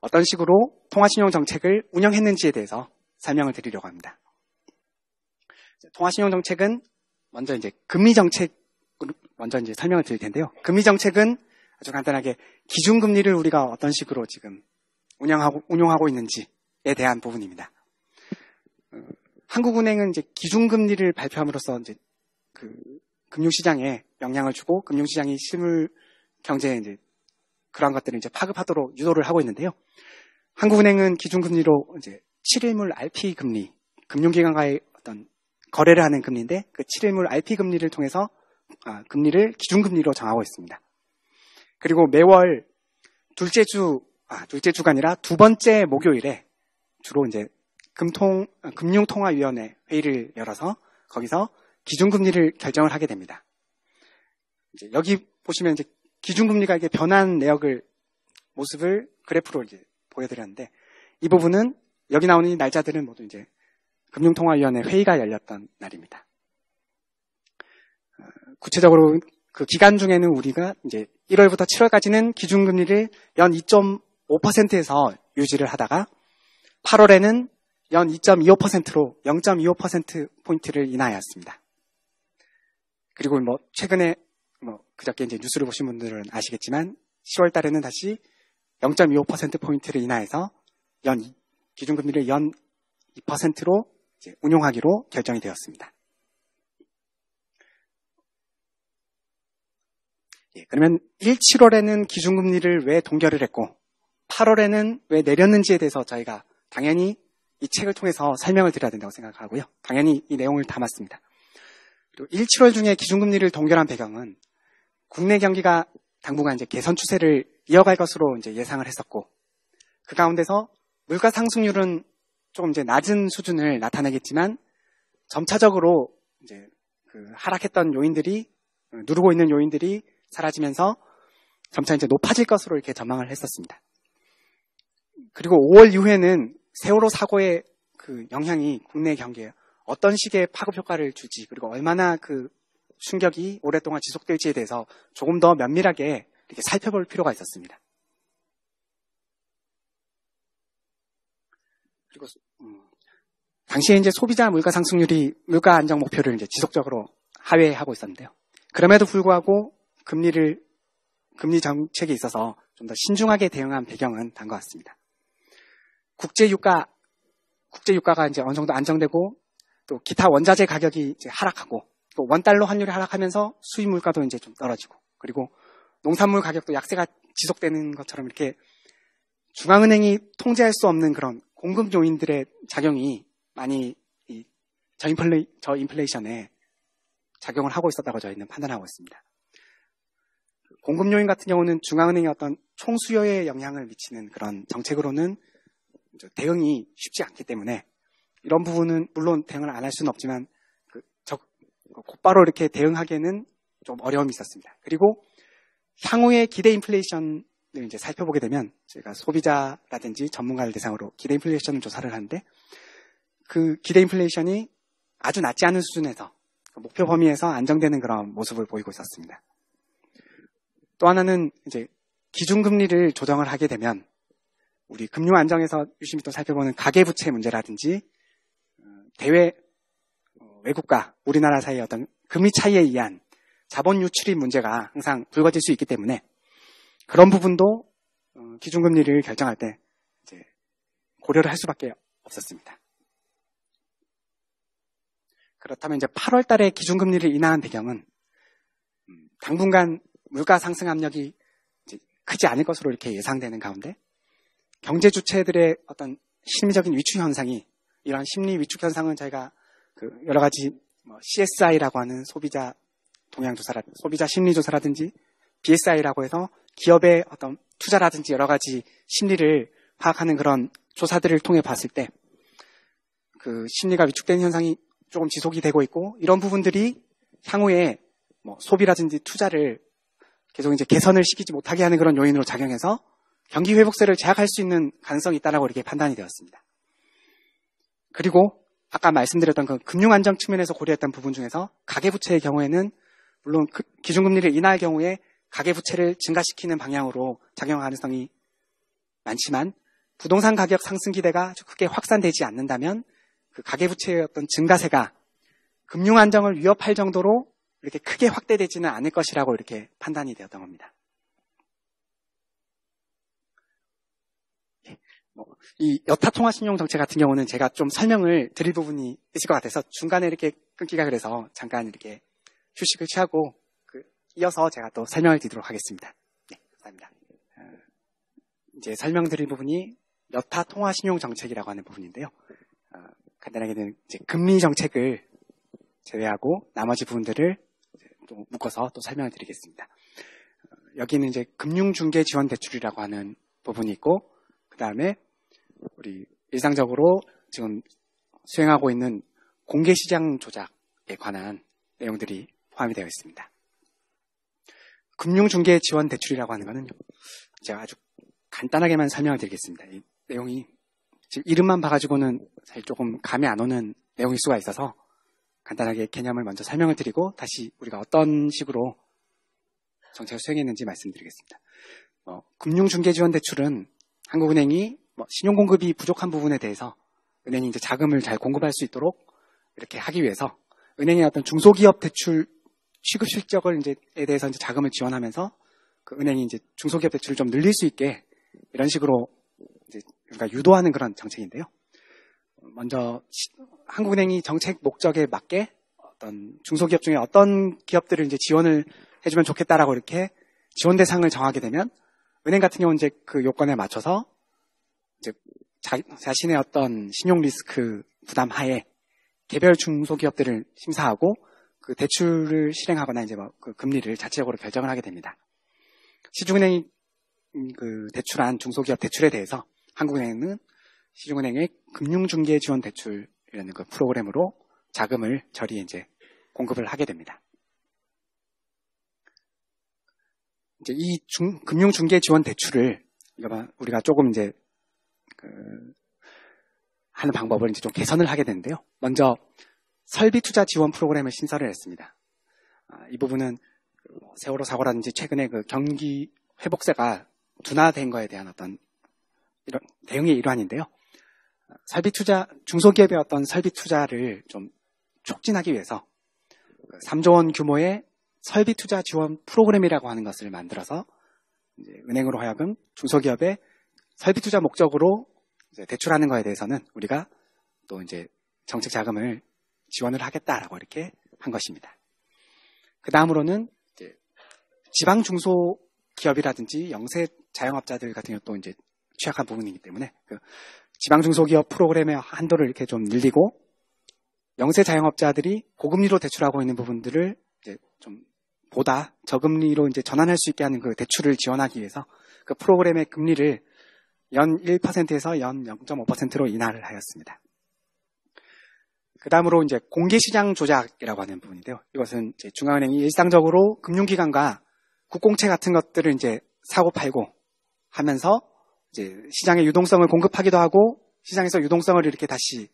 어떤 식으로 통화신용 정책을 운영했는지에 대해서 설명을 드리려고 합니다. 통화신용 정책은 먼저 이제 금리 정책 먼저 이제 설명을 드릴 텐데요. 금리 정책은 아주 간단하게 기준금리를 우리가 어떤 식으로 지금 운영하고 운용하고 있는지에 대한 부분입니다. 어, 한국은행은 이제 기준금리를 발표함으로써 이제 그 금융시장에 영향을 주고 금융시장이 실물 경제에 이제 그런 것들을 이제 파급하도록 유도를 하고 있는데요. 한국은행은 기준금리로 이제 7일물 RP 금리, 금융기관과의 어떤 거래를 하는 금리인데 그 7일물 RP 금리를 통해서 아, 금리를 기준금리로 정하고 있습니다. 그리고 매월 둘째 주, 아, 둘째 주가 아니라 두 번째 목요일에 주로 이제 금통, 금융통화위원회 회의를 열어서 거기서 기준금리를 결정을 하게 됩니다. 이제 여기 보시면 이제 기준금리가 이게 변한 내역을 모습을 그래프로 이제 보여드렸는데 이 부분은 여기 나오는 이 날짜들은 모두 이제 금융통화위원회 회의가 열렸던 날입니다. 어, 구체적으로 그 기간 중에는 우리가 이제 1월부터 7월까지는 기준금리를 연 2.5%에서 유지를 하다가 8월에는 연 2.25%로 0.25%포인트를 인하하였습니다. 그리고 뭐, 최근에, 뭐, 그저께 이제 뉴스를 보신 분들은 아시겠지만, 10월 달에는 다시 0.25%포인트를 인하해서 연, 기준금리를 연 2%로 운용하기로 결정이 되었습니다. 예, 그러면 1, 7월에는 기준금리를 왜 동결을 했고 8월에는 왜 내렸는지에 대해서 저희가 당연히 이 책을 통해서 설명을 드려야 된다고 생각하고요. 당연히 이 내용을 담았습니다. 그리고 1, 7월 중에 기준금리를 동결한 배경은 국내 경기가 당분간 이제 개선 추세를 이어갈 것으로 이제 예상을 했었고 그 가운데서 물가 상승률은 조금 이제 낮은 수준을 나타내겠지만 점차적으로 이제 그 하락했던 요인들이 누르고 있는 요인들이 사라지면서 점차 이제 높아질 것으로 이렇게 전망을 했었습니다. 그리고 5월 이후에는 세월호 사고의 그 영향이 국내 경기에 어떤 식의 파급 효과를 주지 그리고 얼마나 그 충격이 오랫동안 지속될지에 대해서 조금 더 면밀하게 이렇게 살펴볼 필요가 있었습니다. 그리고 음, 당시에 이제 소비자 물가 상승률이 물가 안정 목표를 이제 지속적으로 하회하고 있었는데요. 그럼에도 불구하고 금리를 금리 정책에 있어서 좀 더 신중하게 대응한 배경은 단 것 같습니다. 국제유가 국제유가가 이제 어느 정도 안정되고 또 기타 원자재 가격이 이제 하락하고 또 원달러 환율이 하락하면서 수입 물가도 이제 좀 떨어지고 그리고 농산물 가격도 약세가 지속되는 것처럼 이렇게 중앙은행이 통제할 수 없는 그런 공급 요인들의 작용이 많이 저인플레, 저인플레이션에 작용을 하고 있었다고 저희는 판단하고 있습니다. 공급 요인 같은 경우는 중앙은행의 어떤 총수요에 영향을 미치는 그런 정책으로는 대응이 쉽지 않기 때문에 이런 부분은 물론 대응을 안 할 수는 없지만 그 적, 곧바로 이렇게 대응하기에는 좀 어려움이 있었습니다. 그리고 향후의 기대 인플레이션을 이제 살펴보게 되면 저희가 소비자라든지 전문가를 대상으로 기대 인플레이션 조사를 하는데 그 기대 인플레이션이 아주 낮지 않은 수준에서 그 목표 범위에서 안정되는 그런 모습을 보이고 있었습니다. 또 하나는 이제 기준금리를 조정을 하게 되면 우리 금융 안정에서 유심히 또 살펴보는 가계부채 문제라든지 어, 대외 어, 외국과 우리나라 사이의 어떤 금리 차이에 의한 자본 유출입 문제가 항상 불거질 수 있기 때문에 그런 부분도 어, 기준금리를 결정할 때 이제 고려를 할 수밖에 없었습니다. 그렇다면 이제 8월 달에 기준금리를 인하한 배경은 음, 당분간 물가 상승 압력이 크지 않을 것으로 이렇게 예상되는 가운데 경제 주체들의 어떤 심리적인 위축 현상이 이러한 심리 위축 현상은 저희가 그 여러 가지 뭐 CSI라고 하는 소비자 동향 조사라 소비자 심리 조사라든지 BSI라고 해서 기업의 어떤 투자라든지 여러 가지 심리를 파악하는 그런 조사들을 통해 봤을 때 그 심리가 위축된 현상이 조금 지속이 되고 있고 이런 부분들이 향후에 뭐 소비라든지 투자를 계속 이제 개선을 시키지 못하게 하는 그런 요인으로 작용해서 경기 회복세를 제약할 수 있는 가능성이 있다라고 이렇게 판단이 되었습니다. 그리고 아까 말씀드렸던 그 금융 안정 측면에서 고려했던 부분 중에서 가계부채의 경우에는 물론 그 기준금리를 인하할 경우에 가계부채를 증가시키는 방향으로 작용 가능성이 많지만 부동산 가격 상승 기대가 크게 확산되지 않는다면 그 가계부채의 어떤 증가세가 금융 안정을 위협할 정도로 이렇게 크게 확대되지는 않을 것이라고 이렇게 판단이 되었던 겁니다. 뭐, 이 여타 통화 신용 정책 같은 경우는 제가 좀 설명을 드릴 부분이 있을 것 같아서 중간에 이렇게 끊기가 그래서 잠깐 이렇게 휴식을 취하고 그 이어서 제가 또 설명을 드리도록 하겠습니다. 네, 감사합니다. 어, 이제 설명드릴 부분이 여타 통화 신용 정책이라고 하는 부분인데요. 어, 간단하게는 이제 금리 정책을 제외하고 나머지 부분들을 또 묶어서 또 설명을 드리겠습니다. 어, 여기는 이제 금융중개지원대출이라고 하는 부분이 있고 그 다음에 우리 일상적으로 지금 수행하고 있는 공개 시장 조작에 관한 내용들이 포함이 되어 있습니다. 금융중개 지원 대출이라고 하는 것은 제가 아주 간단하게만 설명을 드리겠습니다. 이 내용이 지금 이름만 봐가지고는 사실 조금 감이 안 오는 내용일 수가 있어서 간단하게 개념을 먼저 설명을 드리고 다시 우리가 어떤 식으로 정책을 수행했는지 말씀드리겠습니다. 어, 금융중개지원 대출은 한국은행이 뭐 신용 공급이 부족한 부분에 대해서 은행이 이제 자금을 잘 공급할 수 있도록 이렇게 하기 위해서 은행의 어떤 중소기업 대출 취급 실적을 이제에 대해서 이제 자금을 지원하면서 그 은행이 이제 중소기업 대출을 좀 늘릴 수 있게 이런 식으로 이제 그러니까 유도하는 그런 정책인데요. 먼저 한국은행이 정책 목적에 맞게 어떤 중소기업 중에 어떤 기업들을 이제 지원을 해주면 좋겠다라고 이렇게 지원 대상을 정하게 되면 은행 같은 경우는 이제 그 요건에 맞춰서 즉 자, 자신의 어떤 신용 리스크 부담 하에 개별 중소기업들을 심사하고 그 대출을 실행하거나 이제 뭐그 금리를 자체적으로 결정을 하게 됩니다. 시중은행이 음, 그 대출한 중소기업 대출에 대해서 한국은행은 시중은행의 금융중개 지원 대출이라는 그 프로그램으로 자금을 저리 이제 공급을 하게 됩니다. 이제 이 중, 금융중개 지원 대출을 우리가 조금 이제 음, 하는 방법을 이제 좀 개선을 하게 되는데요. 먼저 설비 투자 지원 프로그램을 신설을 했습니다. 아, 이 부분은 뭐 세월호 사고라든지 최근에 그 경기 회복세가 둔화된 거에 대한 어떤 이런 대응의 일환인데요. 아, 설비 투자 중소기업의 어떤 설비 투자를 좀 촉진하기 위해서 3조 그 원 규모의 설비 투자 지원 프로그램이라고 하는 것을 만들어서 은행으로 하여금 중소기업의 설비 투자 목적으로 대출하는 거에 대해서는 우리가 또 이제 정책 자금을 지원을 하겠다라고 이렇게 한 것입니다. 그 다음으로는 지방 중소 기업이라든지 영세 자영업자들 같은 경우 또 이제 취약한 부분이기 때문에 그 지방 중소기업 프로그램의 한도를 이렇게 좀 늘리고 영세 자영업자들이 고금리로 대출하고 있는 부분들을 이제 좀 보다 저금리로 이제 전환할 수 있게 하는 그 대출을 지원하기 위해서 그 프로그램의 금리를 연 1%에서 연 0.5%로 인하를 하였습니다. 그 다음으로 이제 공개시장 조작이라고 하는 부분인데요. 이것은 중앙은행이 일상적으로 금융기관과 국공채 같은 것들을 이제 사고 팔고 하면서 이제 시장의 유동성을 공급하기도 하고 시장에서 유동성을 이렇게 다시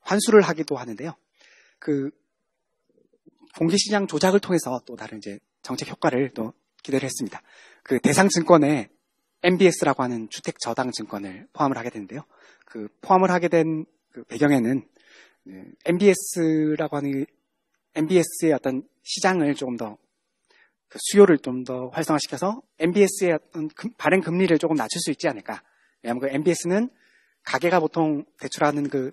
환수를 하기도 하는데요. 그 공개시장 조작을 통해서 또 다른 이제 정책 효과를 또 기대를 했습니다. 그대상증권에 MBS라고 하는 주택 저당 증권을 포함을 하게 되는데요. 그 포함을 하게 된 그 배경에는 MBS라고 네, 하는 MBS의 어떤 시장을 조금 더 그 수요를 좀 더 활성화시켜서 MBS의 어떤 발행 금리를 조금 낮출 수 있지 않을까. 왜냐하면 그 MBS는 가게가 보통 대출하는 그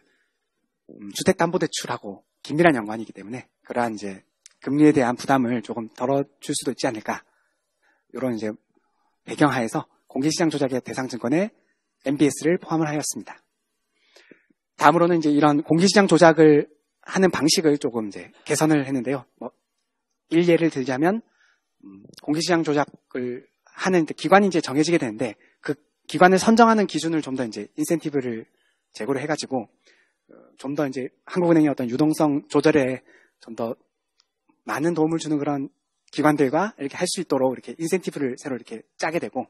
음, 주택담보대출하고 긴밀한 연관이기 때문에 그러한 이제 금리에 대한 부담을 조금 덜어줄 수도 있지 않을까. 이런 이제 배경하에서 공개시장 조작의 대상증권에 MBS를 포함을 하였습니다. 다음으로는 이제 이런 공개시장 조작을 하는 방식을 조금 이제 개선을 했는데요. 뭐 일례를 들자면 음, 공개시장 조작을 하는 기관이 이제 정해지게 되는데 그 기관을 선정하는 기준을 좀 더 이제 인센티브를 제고를 해가지고 어, 좀더 이제 한국은행의 어떤 유동성 조절에 좀 더 많은 도움을 주는 그런 기관들과 이렇게 할 수 있도록 이렇게 인센티브를 새로 이렇게 짜게 되고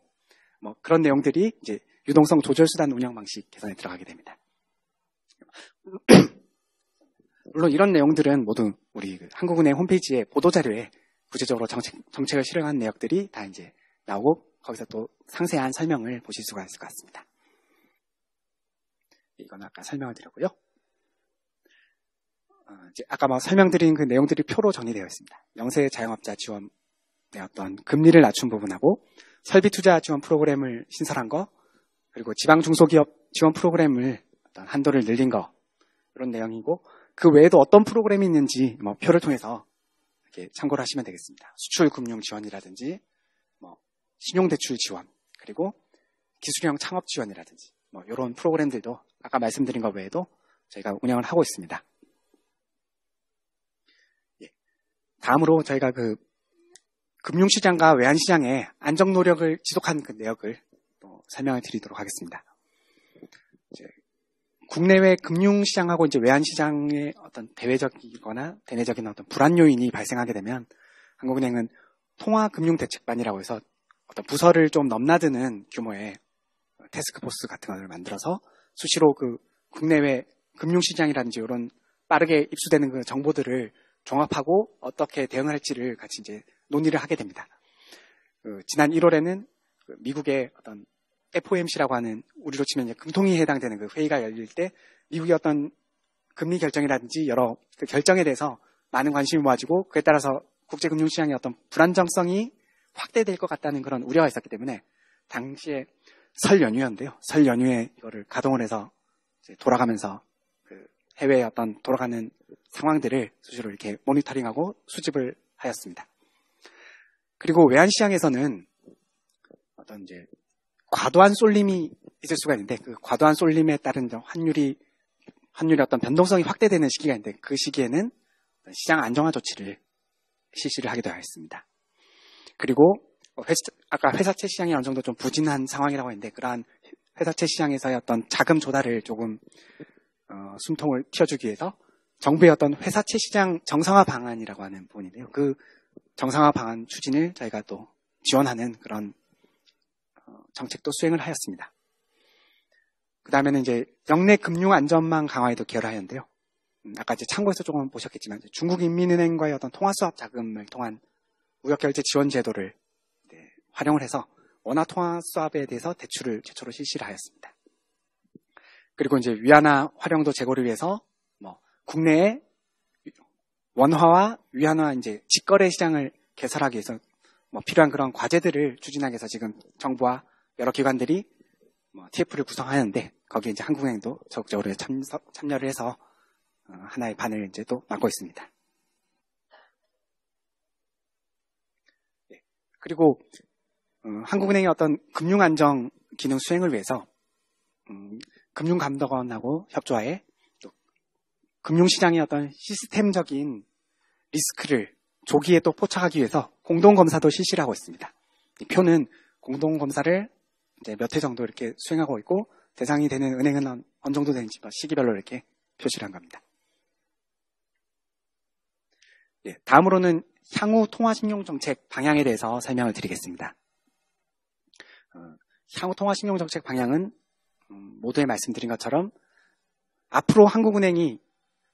뭐 그런 내용들이 이제 유동성 조절 수단 운영 방식 개선에 들어가게 됩니다. 물론 이런 내용들은 모두 우리 그 한국은행 홈페이지에 보도 자료에 구체적으로 정책, 정책을 실행한 내역들이 다 이제 나오고 거기서 또 상세한 설명을 보실 수가 있을 것 같습니다. 이건 아까 설명을 드렸고요. 어, 이제 아까 막 뭐 설명드린 그 내용들이 표로 정리되어 있습니다. 영세 자영업자 지원 되었던 금리를 낮춘 부분하고 설비 투자 지원 프로그램을 신설한 거, 그리고 지방 중소기업 지원 프로그램을 한도를 늘린 거 이런 내용이고 그 외에도 어떤 프로그램이 있는지 뭐 표를 통해서 이렇게 참고를 하시면 되겠습니다. 수출 금융 지원이라든지 뭐 신용 대출 지원 그리고 기술형 창업 지원이라든지 뭐 이런 프로그램들도 아까 말씀드린 것 외에도 저희가 운영을 하고 있습니다. 예. 다음으로 저희가 그 금융시장과 외환시장의 안정 노력을 지속한 그 내역을 또 설명을 드리도록 하겠습니다. 국내외 금융시장하고 이제 외환시장의 어떤 대외적이거나 대내적인 어떤 불안 요인이 발생하게 되면 한국은행은 통화금융대책반이라고 해서 어떤 부서를 좀 넘나드는 규모의 테스크포스 같은 것을 만들어서 수시로 그 국내외 금융시장이라든지 이런 빠르게 입수되는 그 정보들을 종합하고 어떻게 대응할지를 같이 이제 논의를 하게 됩니다. 그 지난 1월에는 그 미국의 어떤 FOMC라고 하는 우리로 치면 금통위에 해당되는 그 회의가 열릴 때 미국의 어떤 금리 결정이라든지 여러 그 결정에 대해서 많은 관심이 모아지고 그에 따라서 국제금융시장의 어떤 불안정성이 확대될 것 같다는 그런 우려가 있었기 때문에 당시에 설 연휴였는데요. 설 연휴에 이거를 가동을 해서 돌아가면서 그 해외의 어떤 돌아가는 상황들을 수시로 이렇게 모니터링하고 수집을 하였습니다. 그리고 외환시장에서는 어떤 이제 과도한 쏠림이 있을 수가 있는데 그 과도한 쏠림에 따른 환율이 환율의 어떤 변동성이 확대되는 시기가 있는데 그 시기에는 시장 안정화 조치를 실시를 하기도 하였습니다. 그리고 뭐 회사, 아까 회사채 시장이 어느 정도 좀 부진한 상황이라고 했는데 그러한 회사채 시장에서의 어떤 자금 조달을 조금 어, 숨통을 튀어주기 위해서 정부의 어떤 회사채 시장 정상화 방안이라고 하는 부분인데요. 그 정상화 방안 추진을 저희가 또 지원하는 그런 어, 정책도 수행을 하였습니다. 그 다음에는 이제 영내 금융 안전망 강화에도 기여하였는데요. 를 음, 아까 이제 창고해서 조금 보셨겠지만 중국인민은행과의 어떤 통화수합 자금을 통한 무역결제 지원 제도를 활용을 해서 원화 통화수합에 대해서 대출을 최초로 실시를 하였습니다. 그리고 이제 위안화 활용도 제고를 위해서 뭐 국내에 원화와 위안화 이제 직거래 시장을 개설하기 위해서 뭐 필요한 그런 과제들을 추진하기 위해서 지금 정부와 여러 기관들이 뭐 TF를 구성하는데 거기에 이제 한국은행도 적극적으로 참석, 참여를 해서 어, 하나의 반을 이제 또 맡고 있습니다. 네. 그리고 어, 한국은행의 어떤 금융 안정 기능 수행을 위해서 음, 금융감독원하고 협조하에 금융시장의 어떤 시스템적인 리스크를 조기에 또 포착하기 위해서 공동검사도 실시를 하고 있습니다. 이 표는 공동검사를 이제 몇 회 정도 이렇게 수행하고 있고 대상이 되는 은행은 어느 정도 되는지 뭐 시기별로 이렇게 표시를 한 겁니다. 예, 다음으로는 향후 통화신용정책 방향에 대해서 설명을 드리겠습니다. 어, 향후 통화신용정책 방향은 음, 모두에 말씀드린 것처럼 앞으로 한국은행이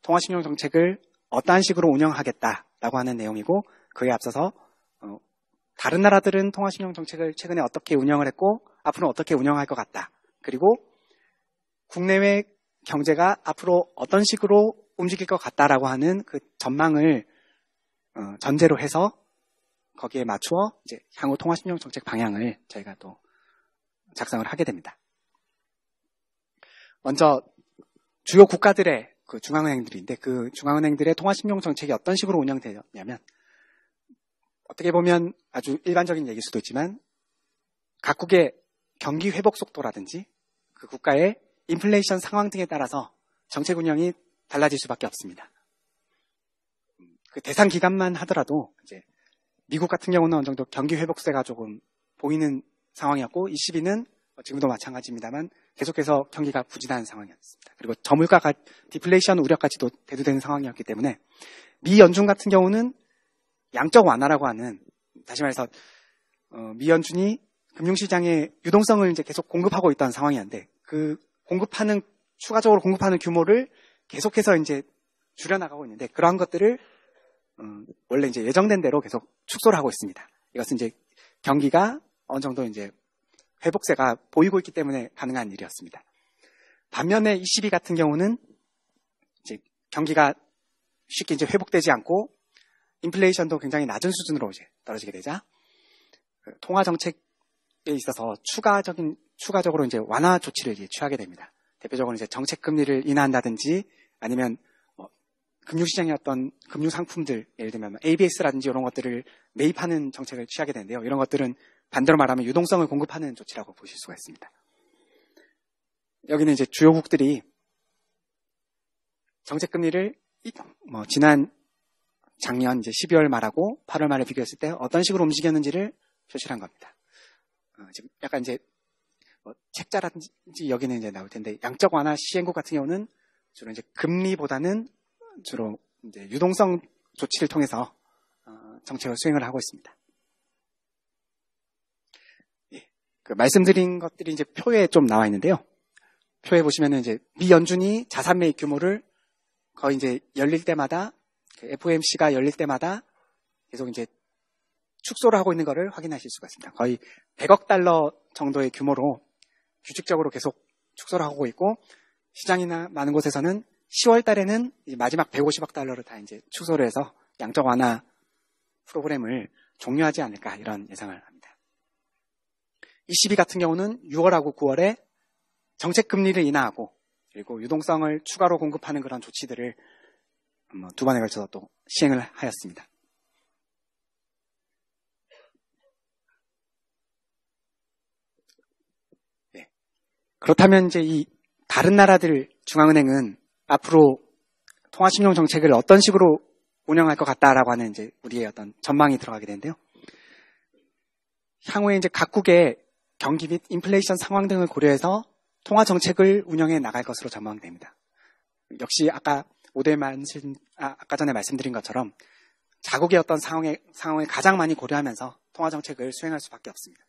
통화신용 정책을 어떠한 식으로 운영하겠다라고 하는 내용이고 그에 앞서서 어, 다른 나라들은 통화신용 정책을 최근에 어떻게 운영을 했고 앞으로 어떻게 운영할 것 같다. 그리고 국내외 경제가 앞으로 어떤 식으로 움직일 것 같다라고 하는 그 전망을 어, 전제로 해서 거기에 맞추어 이제 향후 통화신용 정책 방향을 저희가 또 작성을 하게 됩니다. 먼저 주요 국가들의 그 중앙은행들인데 그 중앙은행들의 통화신용 정책이 어떤 식으로 운영되냐면 었 어떻게 보면 아주 일반적인 얘기일 수도 있지만 각국의 경기 회복 속도라든지 그 국가의 인플레이션 상황 등에 따라서 정책 운영이 달라질 수밖에 없습니다. 그 대상 기간만 하더라도 이제 미국 같은 경우는 어느 정도 경기 회복세가 조금 보이는 상황이었고 ECB는 지금도 마찬가지입니다만 계속해서 경기가 부진한 상황이었습니다. 그리고 저물가 가, 디플레이션 우려까지도 대두되는 상황이었기 때문에 미 연준 같은 경우는 양적 완화라고 하는 다시 말해서 어, 미 연준이 금융시장의 유동성을 이제 계속 공급하고 있다는 상황이었는데 그 공급하는 추가적으로 공급하는 규모를 계속해서 이제 줄여나가고 있는데 그러한 것들을 어, 원래 이제 예정된 대로 계속 축소를 하고 있습니다. 이것은 이제 경기가 어느 정도 이제 회복세가 보이고 있기 때문에 가능한 일이었습니다. 반면에 22 같은 경우는 이제 경기가 쉽게 이제 회복되지 않고 인플레이션도 굉장히 낮은 수준으로 이제 떨어지게 되자 그 통화 정책에 있어서 추가적인 추가적으로 이제 완화 조치를 이제 취하게 됩니다. 대표적으로 이제 정책 금리를 인하한다든지 아니면 뭐 금융시장의 어떤 금융 상품들 예를 들면 뭐 ABS라든지 이런 것들을 매입하는 정책을 취하게 되는데요. 이런 것들은 반대로 말하면 유동성을 공급하는 조치라고 보실 수가 있습니다. 여기는 이제 주요국들이 정책금리를 뭐 지난 작년 이제 12월 말하고 8월 말에 비교했을 때 어떤 식으로 움직였는지를 표시한 겁니다. 어, 지금 약간 이제 뭐 책자라든지 여기는 이제 나올 텐데 양적 완화 시행국 같은 경우는 주로 이제 금리보다는 주로 이제 유동성 조치를 통해서 어, 정책을 수행을 하고 있습니다. 그 말씀드린 것들이 이제 표에 좀 나와 있는데요. 표에 보시면은 이제 미 연준이 자산 매입 규모를 거의 이제 열릴 때마다 그 FOMC가 열릴 때마다 계속 이제 축소를 하고 있는 것을 확인하실 수가 있습니다. 거의 100억 달러 정도의 규모로 규칙적으로 계속 축소를 하고 있고 시장이나 많은 곳에서는 10월 달에는 마지막 150억 달러를 다 이제 축소를 해서 양적 완화 프로그램을 종료하지 않을까 이런 예상을 합니다. ECB 같은 경우는 6월하고 9월에 정책금리를 인하하고 그리고 유동성을 추가로 공급하는 그런 조치들을 두 번에 걸쳐서 또 시행을 하였습니다. 네. 그렇다면 이제 이 다른 나라들 중앙은행은 앞으로 통화신용 정책을 어떤 식으로 운영할 것 같다라고 하는 이제 우리의 어떤 전망이 들어가게 되는데요. 향후에 이제 각국의 경기 및 인플레이션 상황 등을 고려해서 통화 정책을 운영해 나갈 것으로 전망됩니다. 역시 아까 오대만 아, 아까 전에 말씀드린 것처럼 자국의 어떤 상황에, 상황을 가장 많이 고려하면서 통화 정책을 수행할 수밖에 없습니다.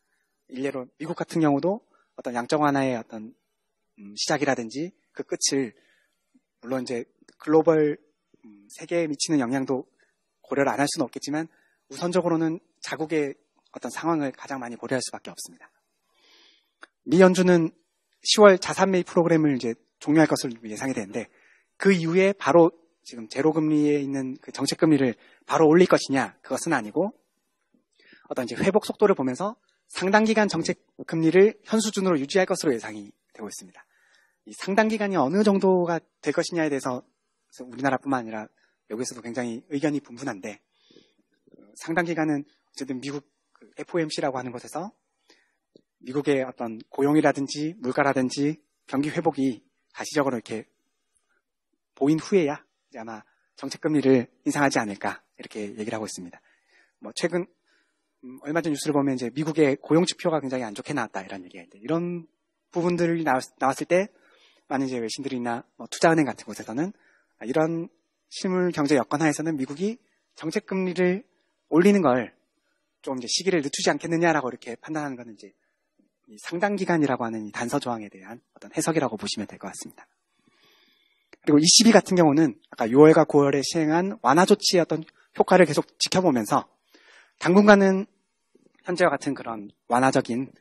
일례로 미국 같은 경우도 어떤 양적 완화의 어떤 음, 시작이라든지 그 끝을 물론 이제 글로벌 음, 세계에 미치는 영향도 고려를 안 할 수는 없겠지만 우선적으로는 자국의 어떤 상황을 가장 많이 고려할 수밖에 없습니다. 미 연준은 10월 자산 매입 프로그램을 이제 종료할 것을 예상이 되는데 그 이후에 바로 지금 제로 금리에 있는 그 정책 금리를 바로 올릴 것이냐 그것은 아니고 어떤 이제 회복 속도를 보면서 상당 기간 정책 금리를 현 수준으로 유지할 것으로 예상이 되고 있습니다. 이 상당 기간이 어느 정도가 될 것이냐에 대해서 우리나라뿐만 아니라 여기서도 굉장히 의견이 분분한데 상당 기간은 어쨌든 미국 그 FOMC라고 하는 곳에서 미국의 어떤 고용이라든지 물가라든지 경기 회복이 가시적으로 이렇게 보인 후에야 아마 정책금리를 인상하지 않을까 이렇게 얘기를 하고 있습니다. 뭐 최근 음, 얼마 전 뉴스를 보면 이제 미국의 고용 지표가 굉장히 안 좋게 나왔다 이런 얘기가 있는데 이런 부분들이 나왔, 을때 많은 이제 외신들이나 뭐 투자은행 같은 곳에서는 아, 이런 실물 경제 여건 하에서는 미국이 정책 금리를 올리는 걸 좀 이제 시기를 늦추지 않겠느냐라고 이렇게 판단하는 것은 이제 상당 기간이라고 하는 이 단서 조항에 대한 어떤 해석이라고 보시면 될 것 같습니다. 그리고 22 같은 경우는 아까 6월과 9월에 시행한 완화 조치의 어떤 효과를 계속 지켜보면서 당분간은 현재와 같은 그런 완화적인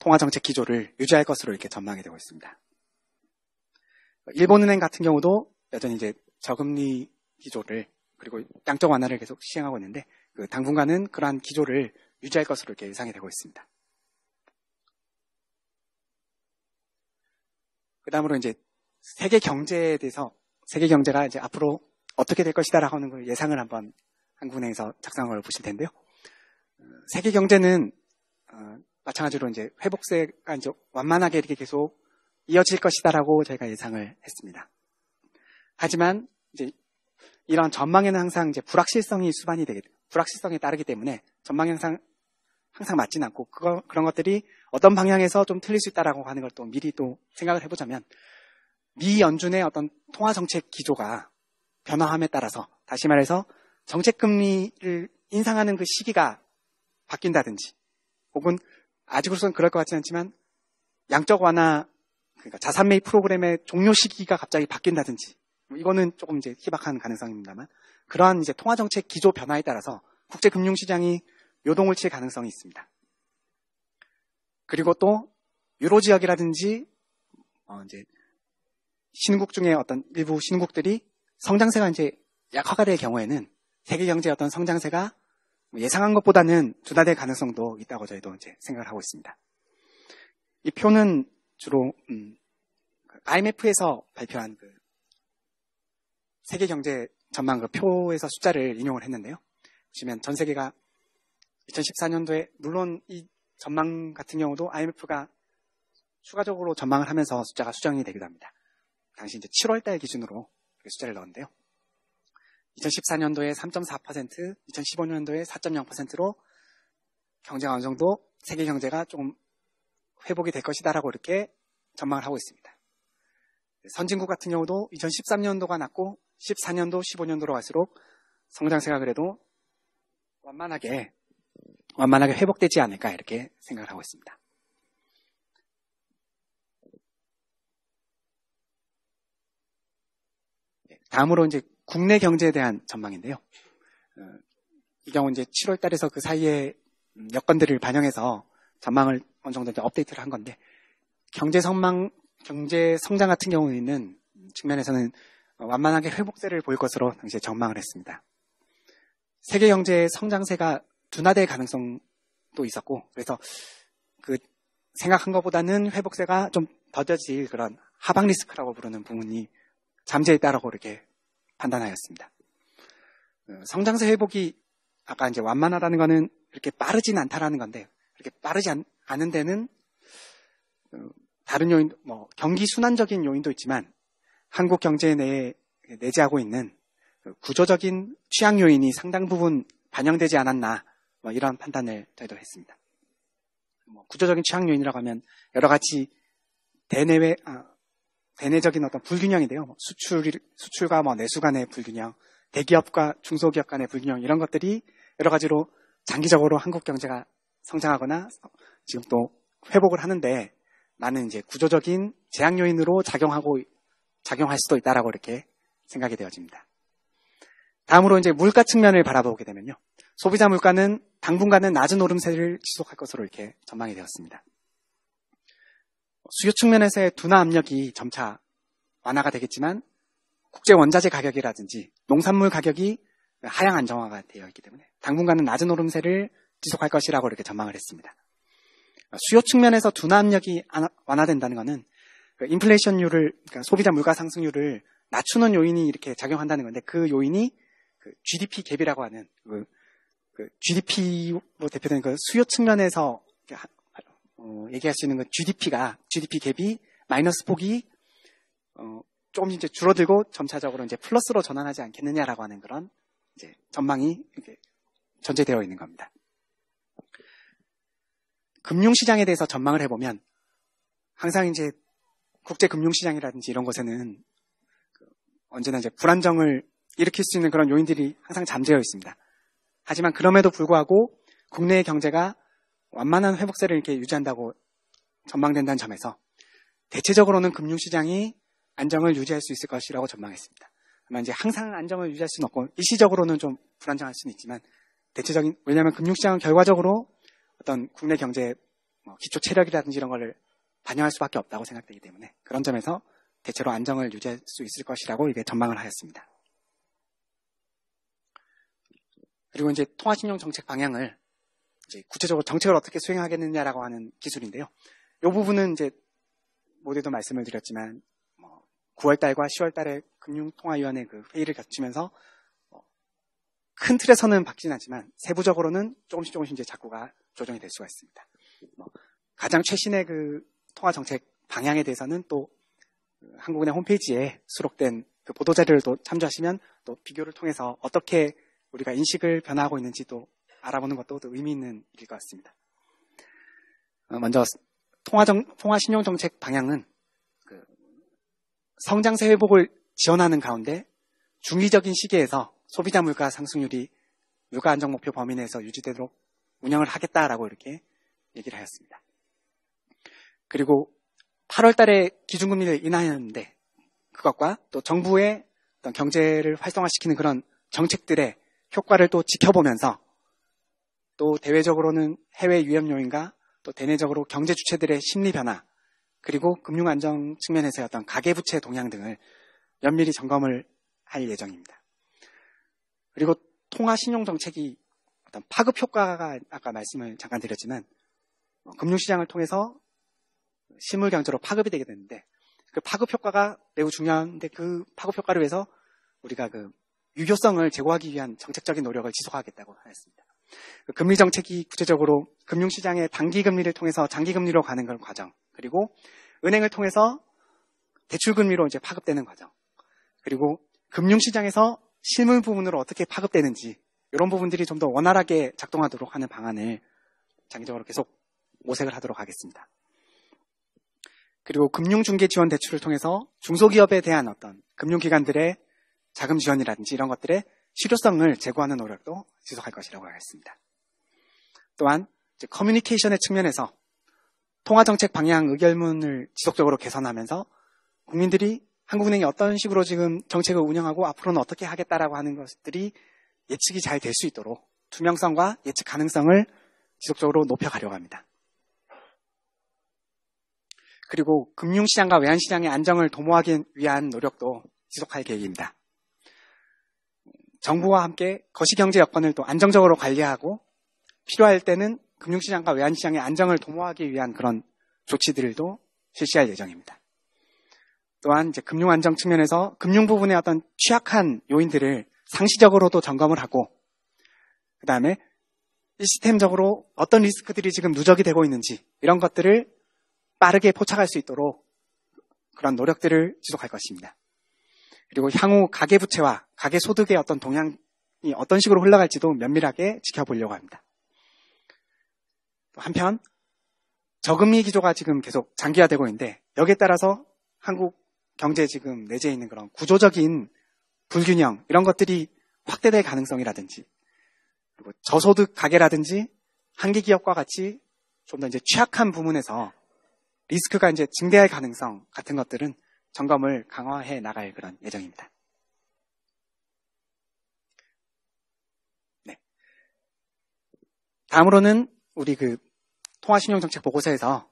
통화정책 기조를 유지할 것으로 이렇게 전망이 되고 있습니다. 일본은행 같은 경우도 여전히 이제 저금리 기조를 그리고 양적 완화를 계속 시행하고 있는데 그 당분간은 그러한 기조를 유지할 것으로 이렇게 예상이 되고 있습니다. 그 다음으로 이제 세계 경제에 대해서 세계 경제가 이제 앞으로 어떻게 될 것이다라고 하는 걸 예상을 한번 한국은행에서 작성을 보실 텐데요. 어, 세계 경제는 어, 마찬가지로 이제 회복세가 이제 완만하게 이렇게 계속 이어질 것이다라고 저희가 예상을 했습니다. 하지만 이제 이런 전망에는 항상 이제 불확실성이 수반이 되게 불확실성이 따르기 때문에 전망이 항상 항상 맞진 않고 그거, 그런 것들이 어떤 방향에서 좀 틀릴 수 있다라고 하는 걸 또 미리 또 생각을 해보자면 미 연준의 어떤 통화 정책 기조가 변화함에 따라서 다시 말해서 정책 금리를 인상하는 그 시기가 바뀐다든지 혹은 아직으로선 그럴 것 같지는 않지만 양적 완화 그러니까 자산 매입 프로그램의 종료 시기가 갑자기 바뀐다든지 뭐 이거는 조금 이제 희박한 가능성입니다만 그러한 이제 통화 정책 기조 변화에 따라서 국제 금융 시장이 요동을 칠 가능성이 있습니다. 그리고 또 유로지역이라든지 어 이제 신국 중에 어떤 일부 신국들이 성장세가 이제 약화가 될 경우에는 세계 경제의 어떤 성장세가 뭐 예상한 것보다는 둔화될 가능성도 있다고 저희도 이제 생각을 하고 있습니다. 이 표는 주로 음, 그 IMF에서 발표한 그 세계 경제 전망 그 표에서 숫자를 인용을 했는데요. 보시면 전 세계가 2014년도에 물론 이 전망 같은 경우도 IMF가 추가적으로 전망을 하면서 숫자가 수정이 되기도 합니다. 당시 이제 7월 달 기준으로 숫자를 넣었는데요. 2014년도에 3.4%, 2015년도에 4.0%로 경제가 어느 정도 세계 경제가 조금 회복이 될 것이다라고 이렇게 전망을 하고 있습니다. 선진국 같은 경우도 2013년도가 낮고 14년도, 15년도로 갈수록 성장세가 그래도 완만하게 완만하게 회복되지 않을까 이렇게 생각을 하고 있습니다. 네, 다음으로 이제 국내 경제에 대한 전망인데요. 어, 이 경우 이제 7월 달에서 그 사이에 여건들을 반영해서 전망을 어느 정도 이제 업데이트를 한 건데 경제 성망 경제 성장 같은 경우에는 측면에서는 완만하게 회복세를 보일 것으로 당시에 전망을 했습니다. 세계 경제의 성장세가 둔화될 가능성도 있었고 그래서 그 생각한 것보다는 회복세가 좀 더뎌질 그런 하방 리스크라고 부르는 부분이 잠재있다라고 이렇게 판단하였습니다. 어, 성장세 회복이 아까 이제 완만하다는 거는 이렇게 빠르진 않다라는 건데 이렇게 빠르지 않, 은 데는 어, 다른 요인, 뭐 경기 순환적인 요인도 있지만 한국 경제 내에 내재하고 있는 그 구조적인 취향 요인이 상당 부분 반영되지 않았나 뭐 이러한 판단을 저희도 했습니다. 뭐 구조적인 취약 요인이라고 하면 여러 가지 대내외 아, 대내적인 어떤 불균형인데요. 뭐 수출 수출과 뭐 내수 간의 불균형, 대기업과 중소기업 간의 불균형 이런 것들이 여러 가지로 장기적으로 한국 경제가 성장하거나 지금 또 회복을 하는데 나는 이제 구조적인 제약 요인으로 작용하고 작용할 수도 있다라고 이렇게 생각이 되어집니다. 다음으로 이제 물가 측면을 바라보게 되면요. 소비자 물가는 당분간은 낮은 오름세를 지속할 것으로 이렇게 전망이 되었습니다. 수요 측면에서의 둔화 압력이 점차 완화가 되겠지만 국제 원자재 가격이라든지 농산물 가격이 하향 안정화가 되어 있기 때문에 당분간은 낮은 오름세를 지속할 것이라고 이렇게 전망을 했습니다. 수요 측면에서 둔화 압력이 완화된다는 것은 그 인플레이션율을 그러니까 소비자 물가 상승률을 낮추는 요인이 이렇게 작용한다는 건데 그 요인이 그 GDP 갭이라고 하는 그, 그 GDP로 대표되는 그 수요 측면에서 어, 얘기할 수 있는 건 GDP가 GDP 갭이 마이너스 폭이 어, 조금 이제 줄어들고 점차적으로 이제 플러스로 전환하지 않겠느냐라고 하는 그런 이제 전망이 이제 전제되어 있는 겁니다. 금융시장에 대해서 전망을 해보면 항상 이제 국제금융시장이라든지 이런 곳에는 그 언제나 이제 불안정을 일으킬 수 있는 그런 요인들이 항상 잠재어 있습니다. 하지만 그럼에도 불구하고 국내의 경제가 완만한 회복세를 이렇게 유지한다고 전망된다는 점에서 대체적으로는 금융시장이 안정을 유지할 수 있을 것이라고 전망했습니다. 아마 이제 항상 안정을 유지할 수는 없고 일시적으로는 좀 불안정할 수는 있지만 대체적인 왜냐하면 금융시장은 결과적으로 어떤 국내 경제 뭐 기초 체력이라든지 이런 거를 반영할 수밖에 없다고 생각되기 때문에 그런 점에서 대체로 안정을 유지할 수 있을 것이라고 이게 전망을 하였습니다. 그리고 이제 통화신용 정책 방향을 이제 구체적으로 정책을 어떻게 수행하겠느냐라고 하는 기술인데요. 이 부분은 이제 모두도 말씀을 드렸지만 뭐 9월 달과 10월 달에 금융통화위원회 그 회의를 겹치면서 뭐큰 틀에서는 바뀌진 않지만 세부적으로는 조금씩 조금씩 이제 자꾸가 조정이 될 수가 있습니다. 뭐 가장 최신의 그 통화 정책 방향에 대해서는 또 그 한국은행 홈페이지에 수록된 그 보도 자료를 또 참조하시면 또 비교를 통해서 어떻게 우리가 인식을 변화하고 있는지도 알아보는 것도 의미 있는 일일 것 같습니다. 어, 먼저 통화 통화 신용 정책 방향은 그 성장세 회복을 지원하는 가운데 중기적인 시기에서 소비자 물가 상승률이 물가 안정 목표 범위 내에서 유지되도록 운영을 하겠다라고 이렇게 얘기를 하였습니다. 그리고 8월 달에 기준금리를 인하했는데 그것과 또 정부의 경제를 활성화시키는 그런 정책들의 효과를 또 지켜보면서 또 대외적으로는 해외 유럽 요인과 또 대내적으로 경제 주체들의 심리 변화 그리고 금융 안정 측면에서의 어떤 가계 부채 동향 등을 면밀히 점검을 할 예정입니다. 그리고 통화 신용 정책이 어떤 파급 효과가 아까 말씀을 잠깐 드렸지만 어, 금융 시장을 통해서 실물 경제로 파급이 되게 되는데 그 파급 효과가 매우 중요한데 그 파급 효과를 위해서 우리가 그 유효성을 제고하기 위한 정책적인 노력을 지속하겠다고 하였습니다. 그 금리 정책이 구체적으로 금융시장의 단기 금리를 통해서 장기 금리로 가는 그런 과정, 그리고 은행을 통해서 대출 금리로 이제 파급되는 과정, 그리고 금융시장에서 실물 부분으로 어떻게 파급되는지 이런 부분들이 좀 더 원활하게 작동하도록 하는 방안을 장기적으로 계속 모색을 하도록 하겠습니다. 그리고 금융중개지원 대출을 통해서 중소기업에 대한 어떤 금융기관들의 자금 지원이라든지 이런 것들의 실효성을 제고하는 노력도 지속할 것이라고 하겠습니다. 또한 커뮤니케이션의 측면에서 통화정책 방향 의결문을 지속적으로 개선하면서 국민들이 한국은행이 어떤 식으로 지금 정책을 운영하고 앞으로는 어떻게 하겠다라고 하는 것들이 예측이 잘 될 수 있도록 투명성과 예측 가능성을 지속적으로 높여가려고 합니다. 그리고 금융시장과 외환시장의 안정을 도모하기 위한 노력도 지속할 계획입니다. 정부와 함께 거시경제 여건을 또 안정적으로 관리하고 필요할 때는 금융시장과 외환시장의 안정을 도모하기 위한 그런 조치들도 실시할 예정입니다. 또한 이제 금융 안정 측면에서 금융 부분의 어떤 취약한 요인들을 상시적으로도 점검을 하고 그 다음에 시스템적으로 어떤 리스크들이 지금 누적이 되고 있는지 이런 것들을 빠르게 포착할 수 있도록 그런 노력들을 지속할 것입니다. 그리고 향후 가계부채와 가계소득의 어떤 동향이 어떤 식으로 흘러갈지도 면밀하게 지켜보려고 합니다. 한편 저금리 기조가 지금 계속 장기화되고 있는데 여기에 따라서 한국 경제 지금 내재해 있는 그런 구조적인 불균형 이런 것들이 확대될 가능성이라든지 그리고 저소득 가계라든지 한계 기업과 같이 좀 더 이제 취약한 부문에서 리스크가 이제 증대할 가능성 같은 것들은 점검을 강화해 나갈 그런 예정입니다. 네. 다음으로는 우리 그 통화신용정책 보고서에서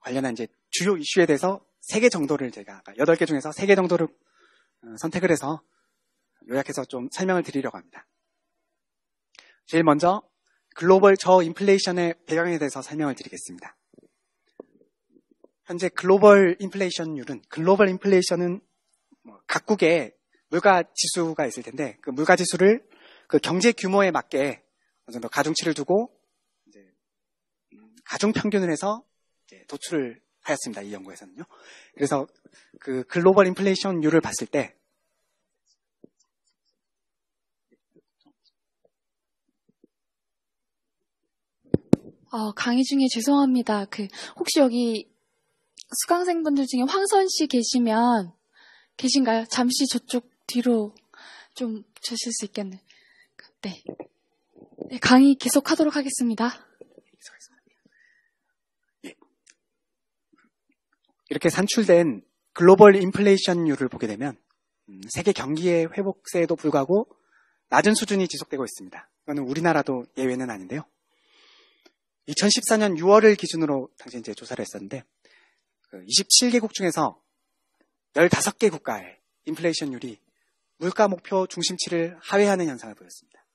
관련한 이제 주요 이슈에 대해서 3개 정도를 제가 8개 중에서 3개 정도를 어, 선택을 해서 요약해서 좀 설명을 드리려고 합니다. 제일 먼저 글로벌 저인플레이션의 배경에 대해서 설명을 드리겠습니다. 현재 글로벌 인플레이션율은 글로벌 인플레이션은 뭐 각국의 물가 지수가 있을 텐데 그 물가 지수를 그 경제 규모에 맞게 어느 정도 가중치를 두고 이제 가중 평균을 해서 도출을 하였습니다. 이 연구에서는요. 그래서 그 글로벌 인플레이션율을 봤을 때 어, 강의 중에 죄송합니다. 그 혹시 여기 수강생분들 중에 황선 씨 계시면 계신가요? 잠시 저쪽 뒤로 좀 주실 수있겠네 네. 네 강의 계속하도록 하겠습니다. 이렇게 산출된 글로벌 인플레이션율을 보게 되면 음, 세계 경기의 회복세에도 불구하고 낮은 수준이 지속되고 있습니다. 이거는 우리나라도 예외는 아닌데요. 2014년 6월을 기준으로 당시 이제 조사를 했었는데 27개국 그 중에서 15개 국가의 인플레이션율이 물가 목표 중심치를 하회하는 현상을 보였습니다.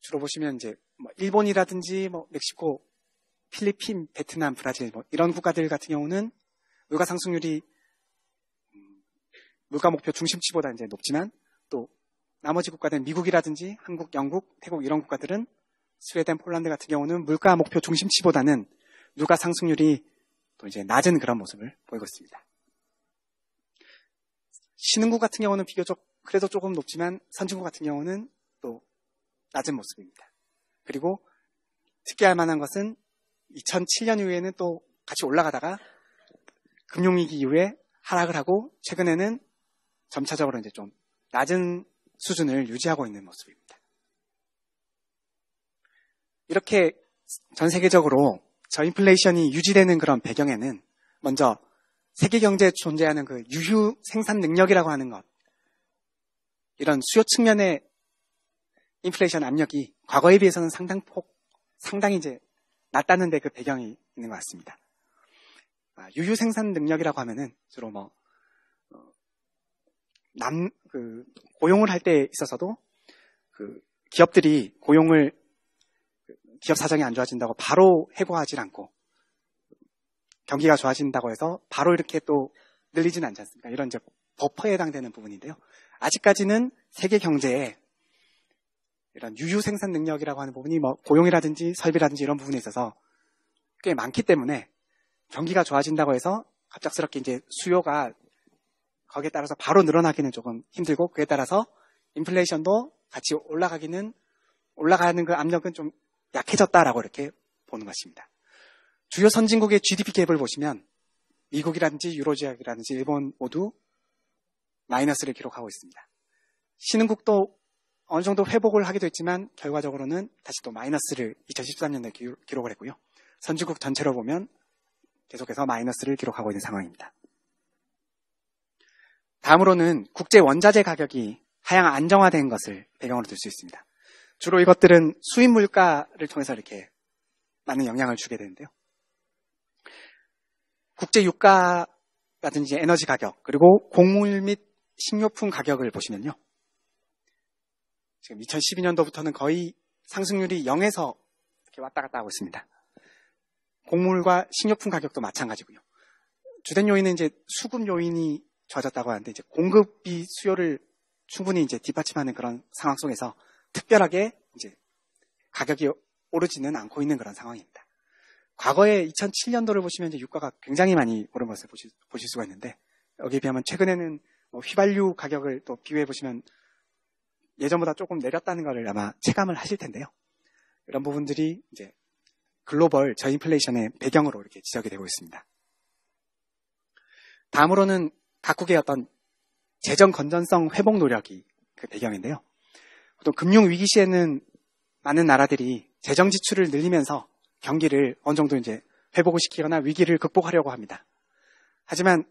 주로 보시면 이제 뭐 일본이라든지 뭐 멕시코, 필리핀, 베트남, 브라질 뭐 이런 국가들 같은 경우는 물가 상승률이 음, 물가 목표 중심치보다 이제 높지만 또 나머지 국가들은 미국이라든지 한국, 영국, 태국 이런 국가들은 스웨덴, 폴란드 같은 경우는 물가 목표 중심치보다는 물가 상승률이 또 이제 낮은 그런 모습을 보이고 있습니다. 신흥국 같은 경우는 비교적 그래도 조금 높지만 선진국 같은 경우는 또 낮은 모습입니다. 그리고 특기할 만한 것은 2007년 이후에는 또 같이 올라가다가 금융위기 이후에 하락을 하고 최근에는 점차적으로 이제 좀 낮은 수준을 유지하고 있는 모습입니다. 이렇게 전 세계적으로 저인플레이션이 유지되는 그런 배경에는 먼저 세계 경제에 존재하는 그 유휴 생산 능력이라고 하는 것 이런 수요 측면의 인플레이션 압력이 과거에 비해서는 상당폭 상당히 이제 낮다는 데그 배경이 있는 것 같습니다. 아, 유휴 생산 능력이라고 하면은 주로 뭐 어, 남, 그, 고용을 할 때 있어서도 그 기업들이 고용을 기업 사정이 안 좋아진다고 바로 해고하지 않고 경기가 좋아진다고 해서 바로 이렇게 또늘리지는 않지 않습니까? 이런 이제 버퍼에 해당되는 부분인데요. 아직까지는 세계 경제에 이런 유휴 생산 능력이라고 하는 부분이 뭐 고용이라든지 설비라든지 이런 부분에 있어서 꽤 많기 때문에 경기가 좋아진다고 해서 갑작스럽게 이제 수요가 거기에 따라서 바로 늘어나기는 조금 힘들고 그에 따라서 인플레이션도 같이 올라가기는 올라가는 그 압력은 좀 약해졌다라고 이렇게 보는 것입니다. 주요 선진국의 GDP 갭을 보시면 미국이라든지 유로 지역이라든지 일본 모두 마이너스를 기록하고 있습니다. 신흥국도 어느 정도 회복을 하기도 했지만 결과적으로는 다시 또 마이너스를 2013년에 기록을 했고요. 선진국 전체로 보면 계속해서 마이너스를 기록하고 있는 상황입니다. 다음으로는 국제 원자재 가격이 하향 안정화된 것을 배경으로 들 수 있습니다. 주로 이것들은 수입 물가를 통해서 이렇게 많은 영향을 주게 되는데요. 국제 유가라든지 에너지 가격 그리고 곡물 및 식료품 가격을 보시면요. 지금 2012년도부터는 거의 상승률이 0에서 이렇게 왔다 갔다 하고 있습니다. 곡물과 식료품 가격도 마찬가지고요. 주된 요인은 이제 수급 요인이 좋아졌다고 하는데 이제 공급이 수요를 충분히 이제 뒷받침하는 그런 상황 속에서 특별하게 이제 가격이 오르지는 않고 있는 그런 상황입니다. 과거에 2007년도를 보시면 이제 유가가 굉장히 많이 오른 것을 보실, 보실 수가 있는데 여기에 비하면 최근에는 뭐 휘발유 가격을 또 비교해 보시면 예전보다 조금 내렸다는 것을 아마 체감을 하실 텐데요. 이런 부분들이 이제 글로벌 저인플레이션의 배경으로 이렇게 지적이 되고 있습니다. 다음으로는 각국의 어떤 재정 건전성 회복 노력이 그 배경인데요. 보통 금융 위기 시에는 많은 나라들이 재정 지출을 늘리면서 경기를 어느 정도 이제 회복을 시키거나 위기를 극복하려고 합니다. 하지만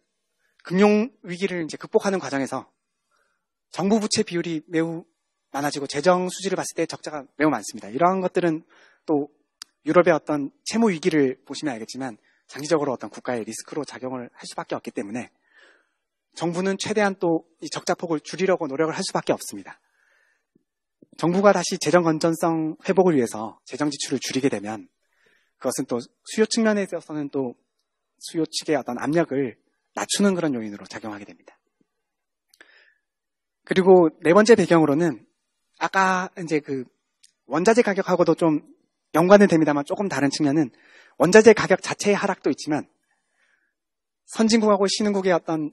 금융 위기를 이제 극복하는 과정에서 정부 부채 비율이 매우 많아지고 재정 수지를 봤을 때 적자가 매우 많습니다. 이러한 것들은 또 유럽의 어떤 채무 위기를 보시면 알겠지만 장기적으로 어떤 국가의 리스크로 작용을 할 수밖에 없기 때문에 정부는 최대한 또 이 적자 폭을 줄이려고 노력을 할 수밖에 없습니다. 정부가 다시 재정 건전성 회복을 위해서 재정 지출을 줄이게 되면 그것은 또 수요 측면에 있어서는 또 수요 측의 어떤 압력을 낮추는 그런 요인으로 작용하게 됩니다. 그리고 네 번째 배경으로는 아까 이제 그 원자재 가격하고도 좀 연관은 됩니다만 조금 다른 측면은 원자재 가격 자체의 하락도 있지만 선진국하고 신흥국의 어떤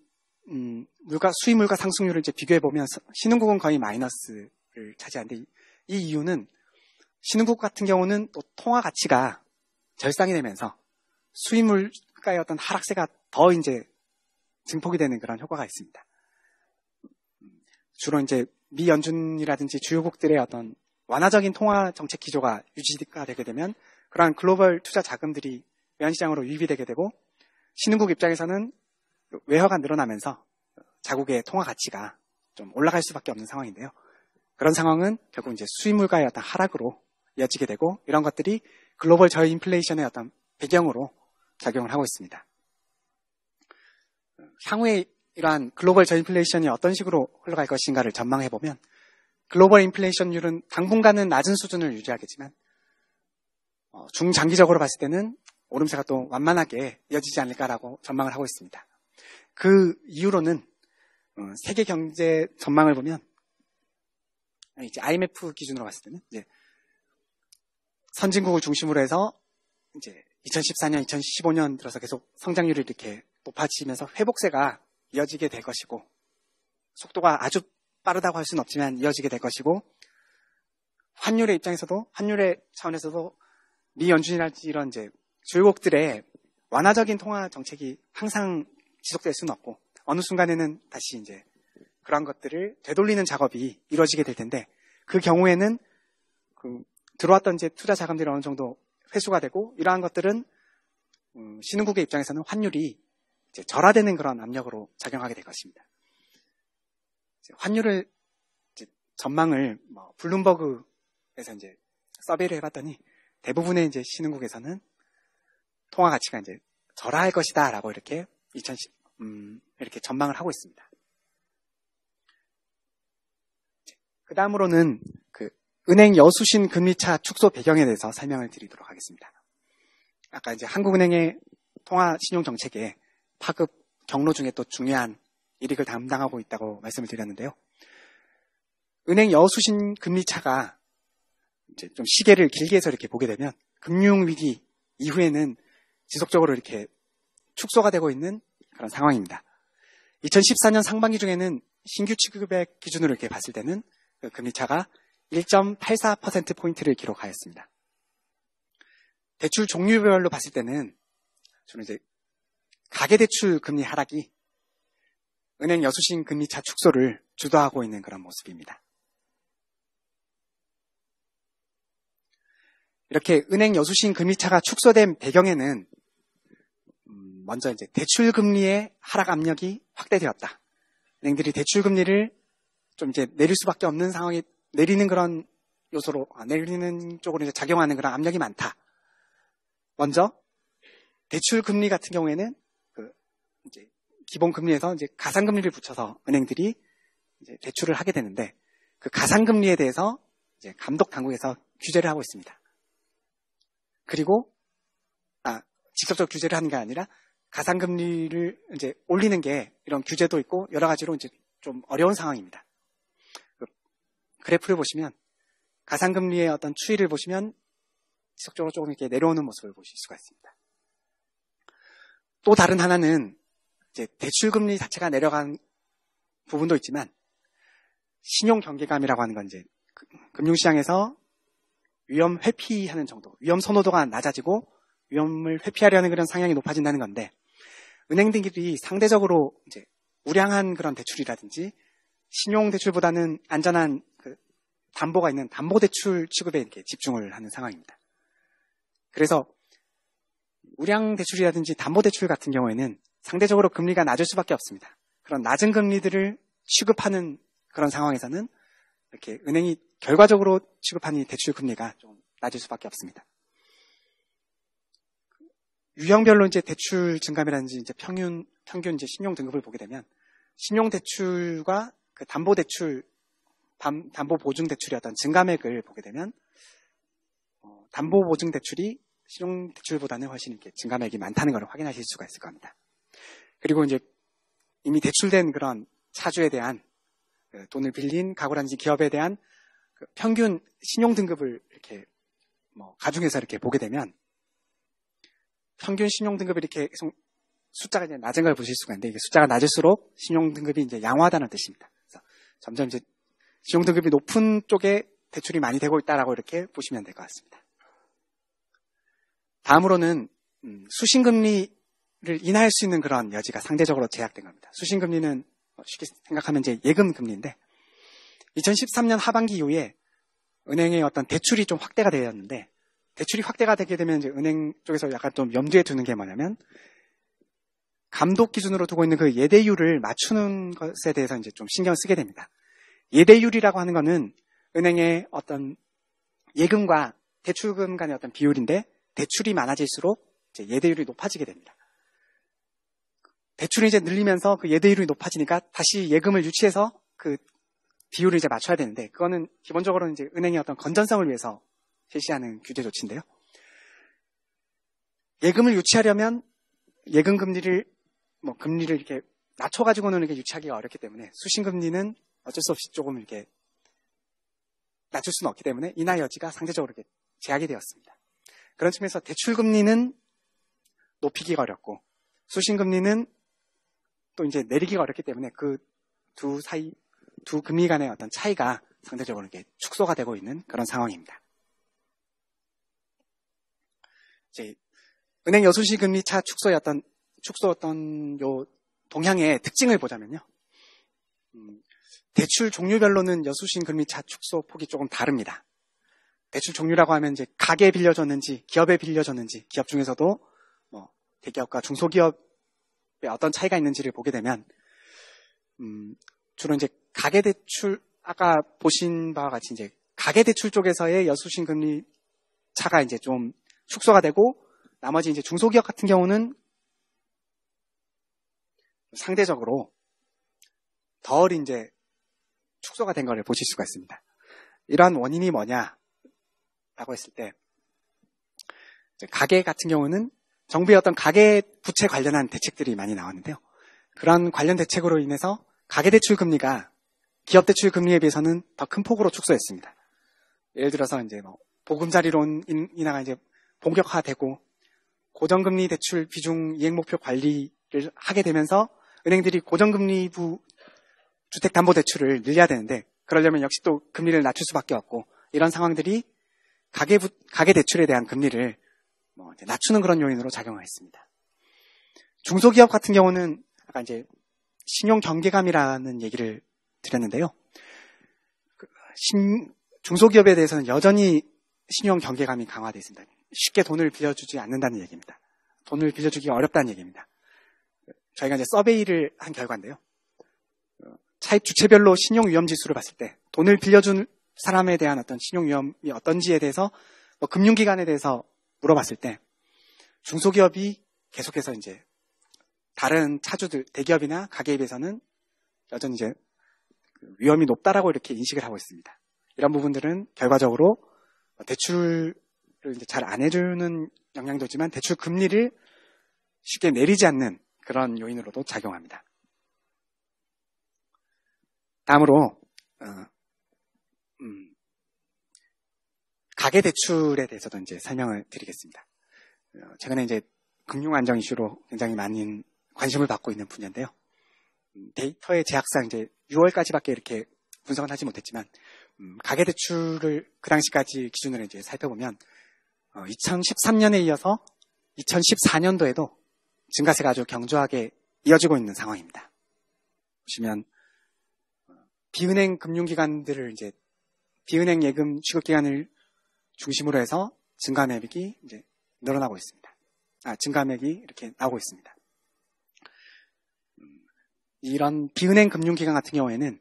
음, 물가 수입물가 상승률을 이제 비교해 보면 신흥국은 거의 마이너스 차지하는데 이 이유는 신흥국 같은 경우는 또 통화 가치가 절상이 되면서 수입물가의 어떤 하락세가 더 이제 증폭이 되는 그런 효과가 있습니다. 주로 이제 미 연준이라든지 주요국들의 어떤 완화적인 통화 정책 기조가 유지가 되게 되면 그러한 글로벌 투자 자금들이 외환시장으로 유입이 되게 되고 신흥국 입장에서는 외화가 늘어나면서 자국의 통화 가치가 좀 올라갈 수밖에 없는 상황인데요. 그런 상황은 결국 이제 수입물가의 어떤 하락으로 이어지게 되고 이런 것들이 글로벌 저인플레이션의 어떤 배경으로 작용을 하고 있습니다. 향후에 이러한 글로벌 저인플레이션이 어떤 식으로 흘러갈 것인가를 전망해 보면 글로벌 인플레이션율은 당분간은 낮은 수준을 유지하겠지만 어, 중장기적으로 봤을 때는 오름세가 또 완만하게 이어지지 않을까라고 전망을 하고 있습니다. 그 이유로는 어, 세계 경제 전망을 보면 이제 IMF 기준으로 봤을 때는 이제 선진국을 중심으로 해서 이제 2014년, 2015년 들어서 계속 성장률이 이렇게 높아지면서 회복세가 이어지게 될 것이고 속도가 아주 빠르다고 할 수는 없지만 이어지게 될 것이고 환율의 입장에서도 환율의 차원에서도 미 연준이랄지 이런 이제 주요국들의 완화적인 통화 정책이 항상 지속될 수는 없고 어느 순간에는 다시 이제 그런 것들을 되돌리는 작업이 이루어지게 될 텐데 그 경우에는 그 들어왔던 이제 투자 자금들이 어느 정도 회수가 되고 이러한 것들은 음, 신흥국의 입장에서는 환율이 이제 절하되는 그런 압력으로 작용하게 될 것입니다. 환율을 이제 전망을 뭐 블룸버그에서 이제 서베이를 해봤더니 대부분의 이제 신흥국에서는 통화 가치가 이제 절하할 것이다라고 이렇게 2010 음, 이렇게 전망을 하고 있습니다. 그 다음으로는 그 은행 여수신 금리차 축소 배경에 대해서 설명을 드리도록 하겠습니다. 아까 이제 한국은행의 통화 신용 정책에 파급 경로 중에 또 중요한 이익을 담당하고 있다고 말씀을 드렸는데요. 은행 여수신 금리차가 이제 좀 시계를 길게 해서 이렇게 보게 되면 금융위기 이후에는 지속적으로 이렇게 축소가 되고 있는 그런 상황입니다. 2014년 상반기 중에는 신규 취급액 기준으로 이렇게 봤을 때는 그 금리차가 1.84%포인트를 기록하였습니다. 대출 종류별로 봤을 때는 저는 이제 가계대출 금리 하락이 은행 여수신 금리차 축소를 주도하고 있는 그런 모습입니다. 이렇게 은행 여수신 금리차가 축소된 배경에는 먼저 이제 대출 금리의 하락 압력이 확대되었다. 은행들이 대출 금리를 좀 이제 내릴 수밖에 없는 상황이 내리는 그런 요소로 아, 내리는 쪽으로 이제 작용하는 그런 압력이 많다. 먼저 대출 금리 같은 경우에는 그 이제 기본 금리에서 이제 가상 금리를 붙여서 은행들이 이제 대출을 하게 되는데 그 가상 금리에 대해서 이제 감독 당국에서 규제를 하고 있습니다. 그리고 아 직접적 규제를 하는 게 아니라 가상 금리를 이제 올리는 게 이런 규제도 있고 여러 가지로 이제 좀 어려운 상황입니다. 그래프를 보시면 가상금리의 어떤 추이를 보시면 지속적으로 조금 이렇게 내려오는 모습을 보실 수가 있습니다. 또 다른 하나는 이제 대출금리 자체가 내려간 부분도 있지만 신용 경계감이라고 하는 건 이제 그, 금융시장에서 위험 회피하는 정도, 위험 선호도가 낮아지고 위험을 회피하려는 그런 상향이 높아진다는 건데 은행 등이 상대적으로 이제 우량한 그런 대출이라든지 신용 대출보다는 안전한 담보가 있는 담보대출 취급에 이렇게 집중을 하는 상황입니다. 그래서 우량대출이라든지 담보대출 같은 경우에는 상대적으로 금리가 낮을 수밖에 없습니다. 그런 낮은 금리들을 취급하는 그런 상황에서는 이렇게 은행이 결과적으로 취급하는 대출 금리가 좀 낮을 수밖에 없습니다. 유형별로 이제 대출 증감이라든지 이제 평균 평균 이제 신용 등급을 보게 되면 신용 대출과 그 담보 대출 담보 보증 대출이었던 증감액을 보게 되면 어, 담보 보증 대출이 신용 대출보다는 훨씬 이렇게 증감액이 많다는 것을 확인하실 수가 있을 겁니다. 그리고 이제 이미 대출된 그런 차주에 대한 그 돈을 빌린 가구라든지 기업에 대한 그 평균 신용 등급을 이렇게 뭐 가중해서 이렇게 보게 되면 평균 신용 등급이 이렇게 숫자가 이제 낮은 걸 보실 수가 있는데 이게 숫자가 낮을수록 신용 등급이 이제 양호하다는 뜻입니다. 그래서 점점 이제 지용등급이 높은 쪽에 대출이 많이 되고 있다라고 이렇게 보시면 될 것 같습니다. 다음으로는 음, 수신금리를 인하할 수 있는 그런 여지가 상대적으로 제약된 겁니다. 수신금리는 쉽게 생각하면 이제 예금금리인데 2013년 하반기 이후에 은행의 어떤 대출이 좀 확대가 되었는데 대출이 확대가 되게 되면 이제 은행 쪽에서 약간 좀 염두에 두는 게 뭐냐면 감독 기준으로 두고 있는 그 예대율을 맞추는 것에 대해서 이제 좀 신경을 쓰게 됩니다. 예대율이라고 하는 것은 은행의 어떤 예금과 대출금 간의 어떤 비율인데 대출이 많아질수록 이제 예대율이 높아지게 됩니다. 대출이 이제 늘리면서 그 예대율이 높아지니까 다시 예금을 유치해서 그 비율을 이제 맞춰야 되는데 그거는 기본적으로는 이제 은행의 어떤 건전성을 위해서 실시하는 규제 조치인데요. 예금을 유치하려면 예금 금리를 뭐 금리를 이렇게 낮춰 가지고는 이렇게 유치하기가 어렵기 때문에 수신 금리는 어쩔 수 없이 조금 이렇게 낮출 수는 없기 때문에 인하 여지가 상대적으로 이렇게 제약이 되었습니다. 그런 측면에서 대출금리는 높이기가 어렵고 수신금리는 또 이제 내리기가 어렵기 때문에 그 두 사이, 두 금리 간의 어떤 차이가 상대적으로 이렇게 축소가 되고 있는 그런 상황입니다. 이제 은행 여수시 금리 차축소였던 축소 어떤 요 동향의 특징을 보자면요. 음, 대출 종류별로는 여수신 금리 자축소 폭이 조금 다릅니다. 대출 종류라고 하면 이제 가게에 빌려줬는지 기업에 빌려줬는지 기업 중에서도 뭐 대기업과 중소기업의 어떤 차이가 있는지를 보게 되면 음, 주로 이제 가계 대출 아까 보신 바와 같이 이제 가계 대출 쪽에서의 여수신 금리 차가 이제 좀 축소가 되고 나머지 이제 중소기업 같은 경우는 상대적으로 덜 이제 축소가 된 것을 보실 수가 있습니다. 이러한 원인이 뭐냐라고 했을 때 가계 같은 경우는 정부의 어떤 가계 부채 관련한 대책들이 많이 나왔는데요. 그런 관련 대책으로 인해서 가계 대출 금리가 기업 대출 금리에 비해서는 더 큰 폭으로 축소했습니다. 예를 들어서 이제 뭐 보금자리론 인하가 이제 본격화되고 고정금리 대출 비중 이행 목표 관리를 하게 되면서 은행들이 고정금리부 주택담보대출을 늘려야 되는데 그러려면 역시 또 금리를 낮출 수밖에 없고 이런 상황들이 가계 가계 대출에 대한 금리를 뭐 낮추는 그런 요인으로 작용하였습니다 중소기업 같은 경우는 아까 이제 신용 경계감이라는 얘기를 드렸는데요. 그 신, 중소기업에 대해서는 여전히 신용 경계감이 강화되어 있습니다. 쉽게 돈을 빌려주지 않는다는 얘기입니다. 돈을 빌려주기 어렵다는 얘기입니다. 저희가 이제 서베이를 한 결과인데요. 차입 주체별로 신용 위험 지수를 봤을 때 돈을 빌려준 사람에 대한 어떤 신용 위험이 어떤지에 대해서 뭐 금융기관에 대해서 물어봤을 때 중소기업이 계속해서 이제 다른 차주들 대기업이나 가계에 비해서는 여전히 이제 그 위험이 높다라고 이렇게 인식을 하고 있습니다. 이런 부분들은 결과적으로 대출을 잘 안 해주는 영향도 있지만 대출 금리를 쉽게 내리지 않는 그런 요인으로도 작용합니다. 다음으로 어, 음, 가계 대출에 대해서도 이제 설명을 드리겠습니다. 어, 최근에 이제 금융 안정 이슈로 굉장히 많은 관심을 받고 있는 분야인데요. 음, 데이터의 제약상 이제 6월까지밖에 이렇게 분석은 하지 못했지만 음, 가계 대출을 그 당시까지 기준으로 이제 살펴보면 어, 2013년에 이어서 2014년도에도 증가세가 아주 경조하게 이어지고 있는 상황입니다. 보시면 비은행 금융기관들을 이제 비은행 예금 취급기관을 중심으로 해서 증가매이 이제 늘어나고 있습니다. 아, 증감액이 이렇게 나오고 있습니다. 음, 이런 비은행 금융기관 같은 경우에는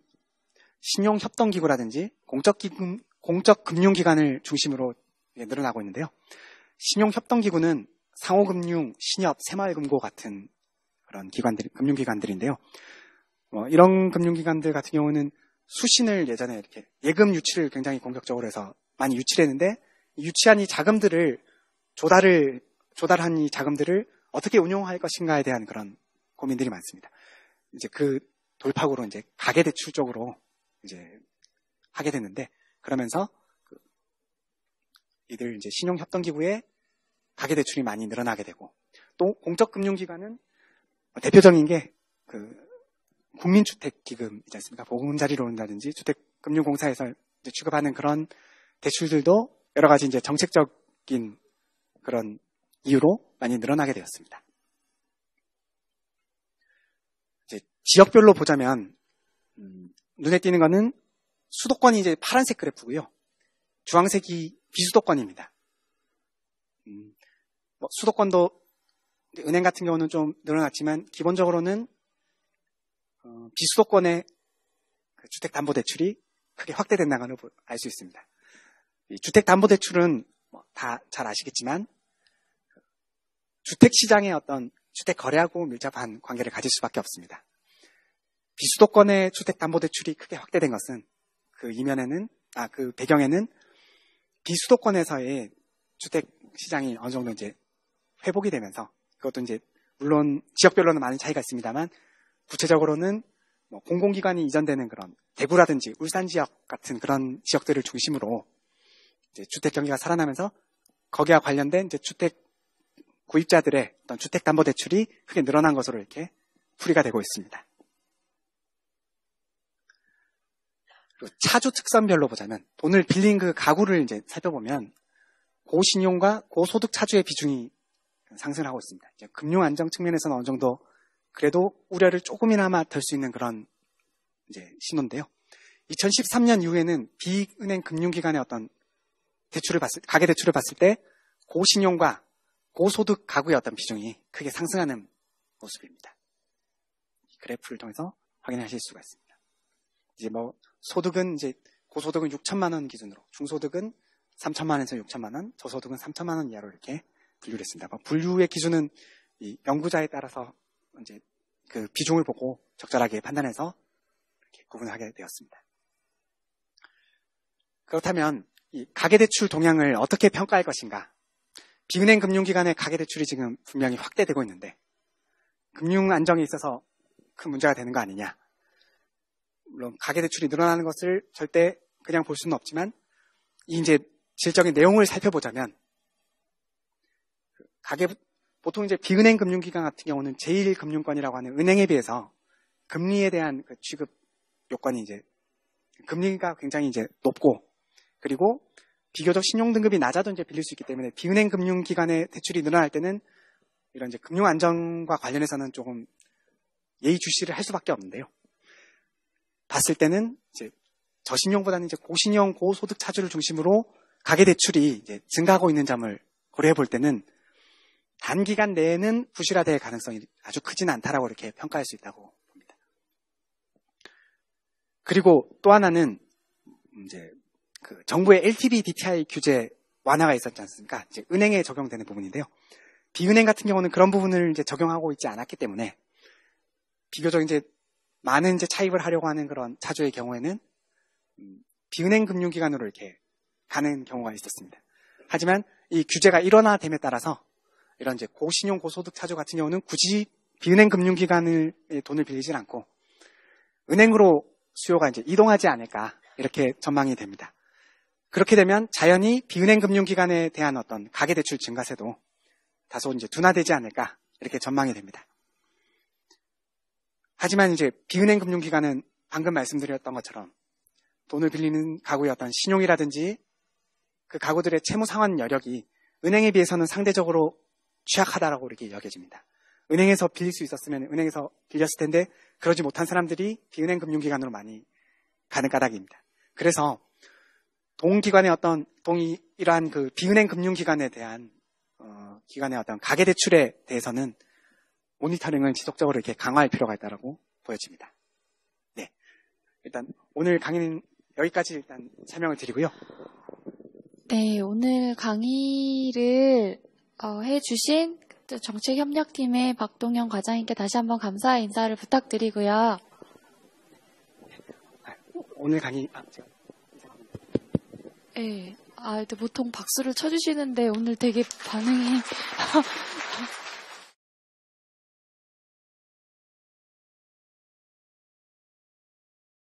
신용협동기구라든지 공적기금, 공적금융기관을 중심으로 늘어나고 있는데요. 신용협동기구는 상호금융, 신협, 새마을금고 같은 그런 기관들, 금융기관들인데요. 뭐 이런 금융기관들 같은 경우는 수신을 예전에 이렇게 예금 유치를 굉장히 공격적으로 해서 많이 유치했는데 를 유치한 이 자금들을 조달을 조달한 이 자금들을 어떻게 운용할 것인가에 대한 그런 고민들이 많습니다. 이제 그 돌파구로 이제 가계 대출 쪽으로 이제 하게 됐는데 그러면서 그 이들 이제 신용 협동 기구에 가계 대출이 많이 늘어나게 되고 또 공적 금융 기관은 대표적인 게그 국민주택기금이지 않습니까? 보금자리론이라든지 주택금융공사에서 취급하는 그런 대출들도 여러 가지 이제 정책적인 그런 이유로 많이 늘어나게 되었습니다. 이제 지역별로 보자면 음, 눈에 띄는 것은 수도권이 이제 파란색 그래프고요. 주황색이 비수도권입니다. 음, 뭐 수도권도 은행 같은 경우는 좀 늘어났지만 기본적으로는 어, 비수도권의 그 주택담보대출이 크게 확대된 다가는걸 알 수 있습니다. 주택담보대출은 뭐 다잘 아시겠지만 주택시장의 어떤 주택 거래하고 밀접한 관계를 가질 수밖에 없습니다. 비수도권의 주택담보대출이 크게 확대된 것은 그 이면에는 아 그 배경에는 비수도권에서의 주택 시장이 어느 정도 이제 회복이 되면서 그것도 이제 물론 지역별로는 많은 차이가 있습니다만 구체적으로는 뭐 공공기관이 이전되는 그런 대구라든지 울산 지역 같은 그런 지역들을 중심으로 주택 경기가 살아나면서 거기와 관련된 주택 구입자들의 어떤 주택 담보 대출이 크게 늘어난 것으로 이렇게 풀이가 되고 있습니다. 차주 특성별로 보자면 돈을 빌린 그 가구를 이제 살펴보면 고신용과 고소득 차주의 비중이 상승하고 있습니다. 금융 안정 측면에서는 어느 정도 그래도 우려를 조금이나마 덜 수 있는 그런 이제 신호인데요. 2013년 이후에는 비은행 금융기관의 어떤 대출을 봤을 가계 대출을 봤을 때 고신용과 고소득 가구의 어떤 비중이 크게 상승하는 모습입니다. 그래프를 통해서 확인하실 수가 있습니다. 이제 뭐 소득은 이제 고소득은 6천만 원 기준으로 중소득은 3천만 원에서 6천만 원, 저소득은 3천만 원 이하로 이렇게 분류를 했습니다. 뭐 분류의 기준은 이 연구자에 따라서 이제 그 비중을 보고 적절하게 판단해서 구분하게 되었습니다. 그렇다면 가계대출 동향을 어떻게 평가할 것인가? 비은행 금융기관의 가계대출이 지금 분명히 확대되고 있는데 금융 안정에 있어서 큰 문제가 되는 거 아니냐? 물론 가계대출이 늘어나는 것을 절대 그냥 볼 수는 없지만 이 이제 질적인 내용을 살펴보자면 가계 보통 이제 비은행 금융기관 같은 경우는 제1금융권이라고 하는 은행에 비해서 금리에 대한 그 취급 요건이 이제 금리가 굉장히 이제 높고 그리고 비교적 신용등급이 낮아도 이제 빌릴 수 있기 때문에 비은행 금융기관의 대출이 늘어날 때는 이런 이제 금융 안정과 관련해서는 조금 예의주시를 할 수밖에 없는데요. 봤을 때는 이제 저신용보다는 이제 고신용 고소득 차주를 중심으로 가계 대출이 이제 증가하고 있는 점을 고려해 볼 때는 단기간 내에는 부실화될 가능성이 아주 크진 않다라고 이렇게 평가할 수 있다고 봅니다. 그리고 또 하나는 이제 그 정부의 LTV DTI 규제 완화가 있었지 않습니까? 이제 은행에 적용되는 부분인데요. 비은행 같은 경우는 그런 부분을 이제 적용하고 있지 않았기 때문에 비교적 이제 많은 이제 차입을 하려고 하는 그런 차주의 경우에는 음, 비은행 금융기관으로 이렇게 가는 경우가 있었습니다. 하지만 이 규제가 일어나됨에 따라서 이런 이제 고신용 고소득차주 같은 경우는 굳이 비은행 금융기관을 예, 돈을 빌리질 않고 은행으로 수요가 이제 이동하지 않을까 이렇게 전망이 됩니다. 그렇게 되면 자연히 비은행 금융기관에 대한 어떤 가계대출 증가세도 다소 이제 둔화되지 않을까 이렇게 전망이 됩니다. 하지만 이제 비은행 금융기관은 방금 말씀드렸던 것처럼 돈을 빌리는 가구의 어떤 신용이라든지 그 가구들의 채무 상환 여력이 은행에 비해서는 상대적으로 취약하다라고 이렇게 여겨집니다 은행에서 빌릴 수 있었으면 은행에서 빌렸을 텐데 그러지 못한 사람들이 비은행 금융기관으로 많이 가는 까닭입니다. 그래서 동기관의 어떤 동이 이러한 그 비은행 금융기관에 대한 어, 기관의 어떤 가계 대출에 대해서는 모니터링을 지속적으로 이렇게 강화할 필요가 있다라고 보여집니다. 네, 일단 오늘 강의는 여기까지 일단 설명을 드리고요. 네, 오늘 강의를 어, 해주신 정책협력팀의 박동현 과장님께 다시 한번 감사의 인사를 부탁드리고요. 오늘 강의 아, 제가 네. 아, 보통 박수를 쳐주시는데 오늘 되게 반응이